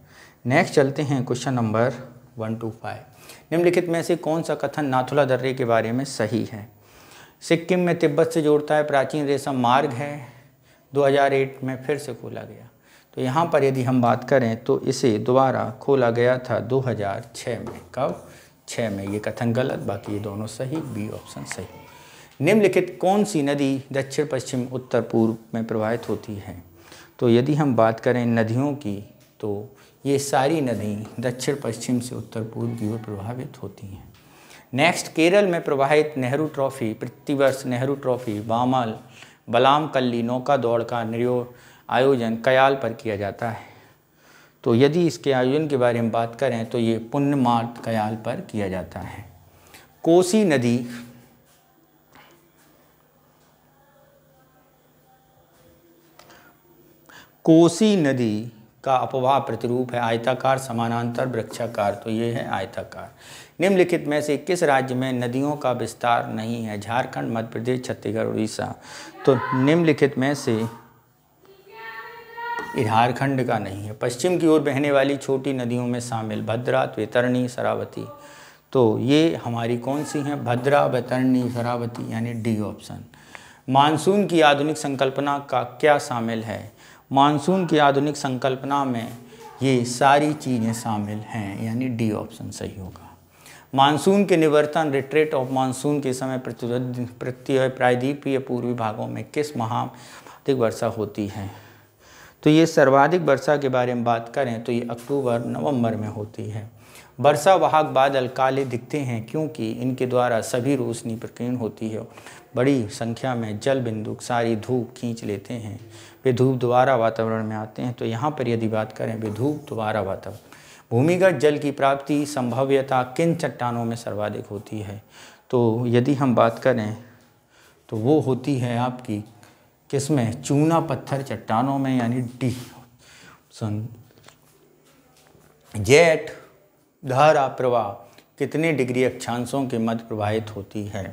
नेक्स्ट चलते हैं question number one two five निम्नलिखित में से कौन सा कथन नाथुला दर्रे के बारे में सही है सिक्किम में तिब्बत से जोड़ता है प्राचीन रेशम मार्ग है 2008 में फिर से खोला गया तो यहाँ पर यदि हम बात करें तो इसे दोबारा खोला गया था 2006 में कब छः में ये कथन गलत बाकी ये दोनों सही बी ऑप्शन सही निम्नलिखित कौन सी नदी दक्षिण पश्चिम उत्तर पूर्व में प्रवाहित होती है तो यदि हम बात करें नदियों की तो ये सारी नदियाँ दक्षिण पश्चिम से उत्तर पूर्व की ओर प्रभावित होती हैं नेक्स्ट केरल में प्रवाहित नेहरू ट्रॉफी प्रतिवर्ष नेहरू ट्रॉफी बामल बलाम कल्ली नौका दौड़ का निर्यो आयोजन कयाल पर किया जाता है तो यदि इसके आयोजन के बारे में बात करें तो ये पुण्य मार्ग कयाल पर किया जाता है कोसी नदी कोसी नदी का अपवाह प्रतिरूप है आयताकार समानांतर वृक्षाकार तो ये है आयताकार निम्नलिखित में से किस राज्य में नदियों का विस्तार नहीं है झारखंड मध्य प्रदेश छत्तीसगढ़ उड़ीसा तो निम्नलिखित में से झारखंड का नहीं है पश्चिम की ओर बहने वाली छोटी नदियों में शामिल भद्रा त्वेतरणी शरावती तो ये हमारी कौन सी हैं भद्रा वैतरणी शरावती यानी डी ऑप्शन मानसून की आधुनिक संकल्पना का क्या शामिल है मानसून की आधुनिक संकल्पना में ये सारी चीज़ें शामिल हैं यानी डी ऑप्शन सही होगा मानसून के निवर्तन रिट्रेट ऑफ मानसून के समय प्रत्यय प्रायद्वीपीय पूर्वी भागों में किस महा अधिक वर्षा होती है तो ये सर्वाधिक वर्षा के बारे में बात करें तो ये अक्टूबर नवंबर में होती है वर्षा वाहक बादल काले दिखते हैं क्योंकि इनके द्वारा सभी रोशनी प्रकीर्ण होती है बड़ी संख्या में जल बिंदु सारी धूप खींच लेते हैं वे धूप द्वारा वातावरण में आते हैं तो यहाँ पर यदि बात करें वे धूप द्वारा वातावरण भूमिगत जल की प्राप्ति संभव्यता किन चट्टानों में सर्वाधिक होती है तो यदि हम बात करें तो वो होती है आपकी किसमें चूना पत्थर चट्टानों में यानी डी ऑप्शन जेट धारा प्रवाह कितने डिग्री अक्षांशों के मध्य प्रवाहित होती है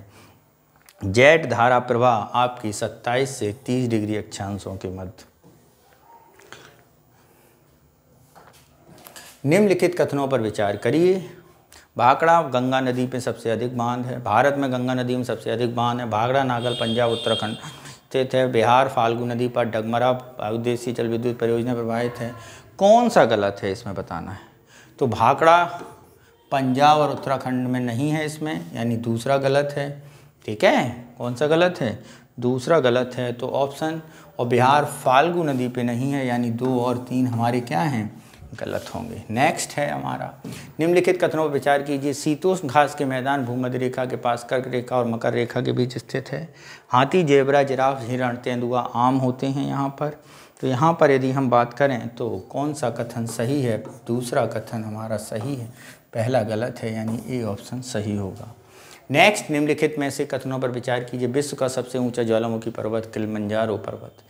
जेट धारा प्रवाह आपकी 27 से 30 डिग्री अक्षांशों के मध्य निम्नलिखित कथनों पर विचार करिए भाकड़ा गंगा नदी में सबसे अधिक बांध है भारत में गंगा नदी में सबसे अधिक बांध है भागड़ा नागल पंजाब उत्तराखंड स्थित है बिहार फाल्गु नदी पर डगमरा उद्देश्य जल विद्युत परियोजना प्रभावित है कौन सा गलत है इसमें बताना है तो भाकड़ा पंजाब और उत्तराखंड में नहीं है इसमें यानी दूसरा गलत है ठीक है कौन सा गलत है दूसरा गलत है तो ऑप्शन और बिहार फाल्गु नदी पे नहीं है यानी दो और तीन हमारे क्या हैं गलत होंगे नेक्स्ट है हमारा निम्नलिखित कथनों पर विचार कीजिए सीतोष घास के मैदान भूमध्य रेखा के पास कर्क रेखा और मकर रेखा के बीच स्थित है हाथी जेबरा जिराफ हिरण तेंदुआ आम होते हैं यहाँ पर तो यहाँ पर यदि हम बात करें तो कौन सा कथन सही है दूसरा कथन हमारा सही है पहला गलत है यानी ए ऑप्शन सही होगा नेक्स्ट निम्नलिखित में से कथनों पर विचार कीजिए विश्व का सबसे ऊंचा ज्वालामुखी पर्वत किलमंजारो पर्वत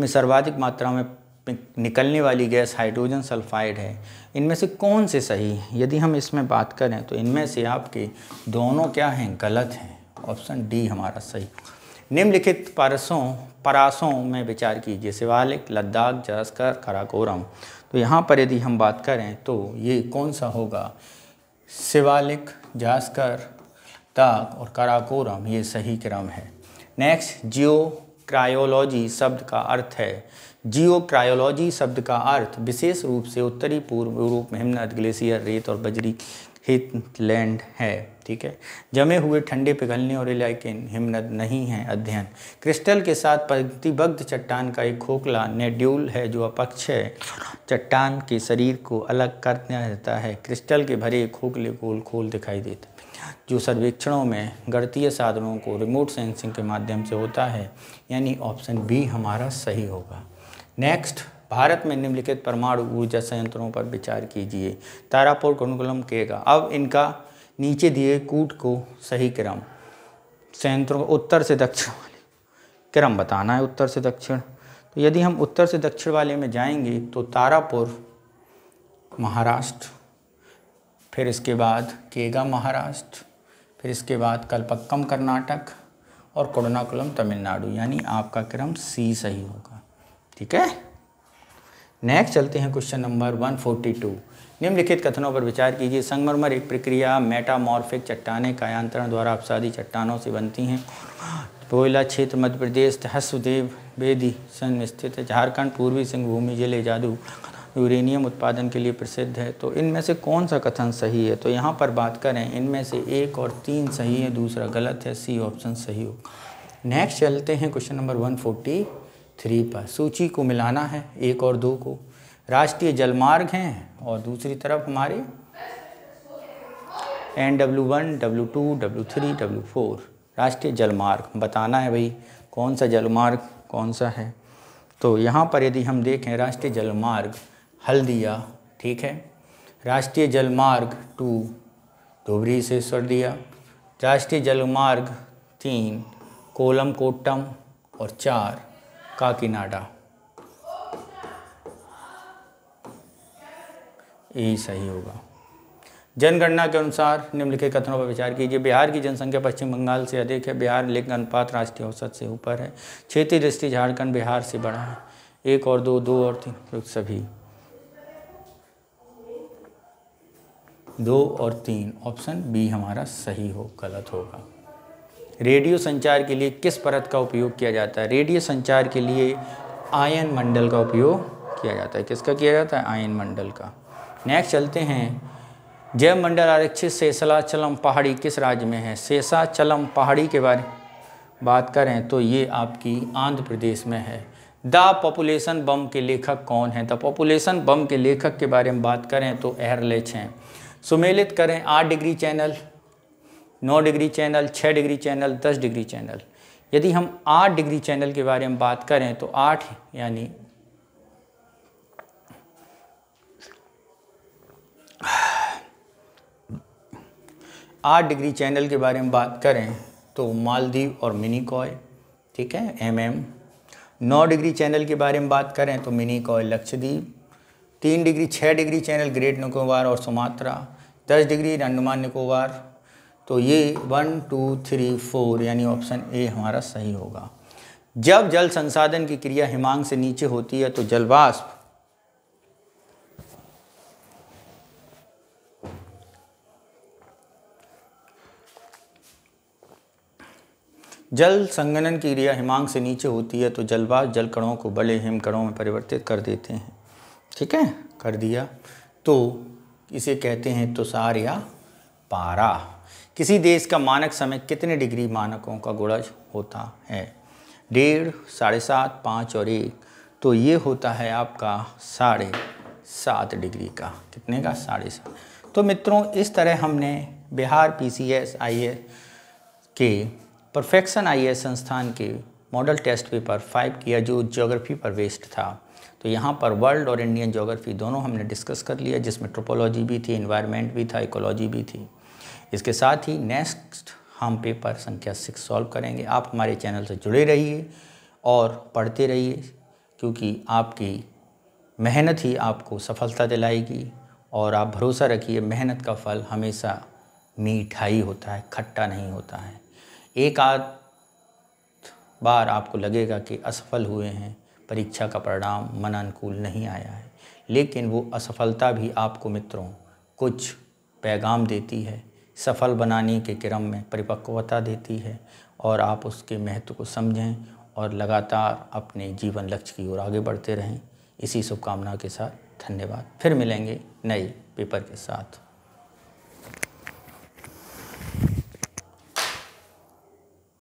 में सर्वाधिक मात्रा में निकलने वाली गैस हाइड्रोजन सल्फाइड है इनमें से कौन से सही है यदि हम इसमें बात करें तो इनमें से आपके दोनों क्या हैं गलत हैं ऑप्शन डी हमारा सही निम्नलिखित परसों परासों में विचार कीजिए शिवालिक लद्दाख जरास्कर कराकोरम तो यहाँ पर यदि हम बात करें तो ये कौन सा होगा शिवालिक जास्कर ताक और कराकोरम ये सही क्रम है नेक्स्ट जियो क्रायोलॉजी शब्द का अर्थ है जियो क्रायोलॉजी शब्द का अर्थ विशेष रूप से उत्तरी पूर्व यूरोप में हिमनद ग्लेशियर रेत और बजरी लैंड है ठीक है जमे हुए ठंडे पिघलने और इलाकिन हिमनद नहीं है अध्ययन क्रिस्टल के साथ प्रतिबद्ध चट्टान का एक खोखला नेड्यूल है जो है चट्टान के शरीर को अलग करते रहता है क्रिस्टल के भरे खोखले गोल खोल दिखाई देता है जो सर्वेक्षणों में गणतीय साधनों को रिमोट सेंसिंग के माध्यम से होता है यानी ऑप्शन बी हमारा सही होगा नेक्स्ट भारत में निम्नलिखित परमाणु ऊर्जा संयंत्रों पर विचार कीजिए तारापुर गुणगुलम केगा अब इनका नीचे दिए कूट को सही क्रम संयंत्रों उत्तर से दक्षिण वाले क्रम बताना है उत्तर से दक्षिण तो यदि हम उत्तर से दक्षिण वाले में जाएंगे तो तारापुर महाराष्ट्र फिर इसके बाद केगा महाराष्ट्र फिर इसके बाद कलपक्कम कर्नाटक और कोडनाकुलम तमिलनाडु यानी आपका क्रम सी सही होगा ठीक है नेक्स्ट चलते हैं क्वेश्चन नंबर 142 निम्नलिखित कथनों पर विचार कीजिए संगमरमर एक प्रक्रिया मेटामॉर्फिक चट्टाने कायांतरण द्वारा अपसादी चट्टानों से बनती हैं कोयला क्षेत्र मध्य प्रदेश हसदेव बेदी सन में स्थित है झारखंड पूर्वी सिंहभूमि जिले जादू यूरेनियम उत्पादन के लिए प्रसिद्ध है तो इनमें से कौन सा कथन सही है तो यहाँ पर बात करें इनमें से एक और तीन सही है दूसरा गलत है सी ऑप्शन सही हो नेक्स्ट चलते हैं क्वेश्चन नंबर फोर्टी थ्री पर सूची को मिलाना है एक और दो को राष्ट्रीय जलमार्ग हैं और दूसरी तरफ हमारे N W one W two W three W four राष्ट्रीय जलमार्ग बताना है भाई कौन सा जलमार्ग कौन सा है तो यहाँ पर यदि हम देखें राष्ट्रीय जलमार्ग हल्दिया ठीक है राष्ट्रीय जलमार्ग टू धुबरी से सर दिया राष्ट्रीय जलमार्ग तीन कोलम कोट्टम और चार काकीनाडा यही सही होगा जनगणना के अनुसार निम्नलिखित कथनों पर विचार कीजिए बिहार की जनसंख्या पश्चिम बंगाल से अधिक है बिहार लिंग अनुपात राष्ट्रीय औसत से ऊपर है क्षेत्रीय दृष्टि झारखंड बिहार से बड़ा है एक और दो दो और तीन तो सभी दो और तीन ऑप्शन बी हमारा सही हो गलत होगा रेडियो संचार के लिए किस परत का उपयोग किया जाता है रेडियो संचार के लिए आयन मंडल का उपयोग किया जाता है किसका किया जाता है आयन मंडल का नेक्स्ट चलते हैं जैव मंडल आरक्षित शेषाचलम पहाड़ी किस राज्य में है शेषाचलम पहाड़ी के बारे बात करें तो ये आपकी आंध्र प्रदेश में है द पॉपुलेशन बम के लेखक कौन हैं द पॉपुलेशन बम के लेखक के बारे में बात करें तो एहरलेच हैं सुमेलित करें आठ degree channel 9 degree channel 6 degree channel 10 degree channel यदि हम 8 डिग्री चैनल के बारे में बात करें तो 8 यानी आठ डिग्री चैनल के बारे में बात करें तो मालदीव और मिनी कॉय ठीक है एम एम नौ डिग्री चैनल के बारे में बात करें तो मिनी कॉय लक्षद्वीप तीन डिग्री छः डिग्री चैनल ग्रेट निकोबार और सुमात्रा दस डिग्री अंडमान निकोबार तो ये वन टू थ्री फोर यानी ऑप्शन ए हमारा सही होगा जब जल संसाधन की क्रिया हिमांग से नीचे होती है तो जलवाष्प जल संगनन की क्रिया हिमांग से नीचे होती है तो जलवाष्प जल कणों को बड़े हिम कणों में परिवर्तित कर देते हैं ठीक है कर दिया तो इसे कहते हैं तुषार या पारा किसी देश का मानक समय कितने डिग्री मानकों का गुणज होता है डेढ़ साढ़े सात पाँच और एक तो ये होता है आपका साढ़े सात डिग्री का कितने का साढ़े सात तो मित्रों इस तरह हमने Bihar P C S I S के परफेक्शन आई एस संस्थान के मॉडल टेस्ट पेपर फाइव किया जो ज्योग्राफी पर वेस्ट था तो यहाँ पर वर्ल्ड और इंडियन ज्योग्राफी दोनों हमने डिस्कस कर लिया जिसमें ट्रोपोलॉजी भी थी इन्वायरमेंट भी था इकोलॉजी भी थी इसके साथ ही नेक्स्ट हम पेपर संख्या सिक्स सॉल्व करेंगे आप हमारे चैनल से जुड़े रहिए और पढ़ते रहिए क्योंकि आपकी मेहनत ही आपको सफलता दिलाएगी और आप भरोसा रखिए मेहनत का फल हमेशा मीठा ही होता है खट्टा नहीं होता है एक आध बार आपको लगेगा कि असफल हुए हैं परीक्षा का परिणाम मनानुकूल नहीं आया है लेकिन वो असफलता भी आपको मित्रों कुछ पैगाम देती है सफल बनाने के क्रम में परिपक्वता देती है और आप उसके महत्व को समझें और लगातार अपने जीवन लक्ष्य की ओर आगे बढ़ते रहें इसी शुभकामना के साथ धन्यवाद फिर मिलेंगे नए पेपर के साथ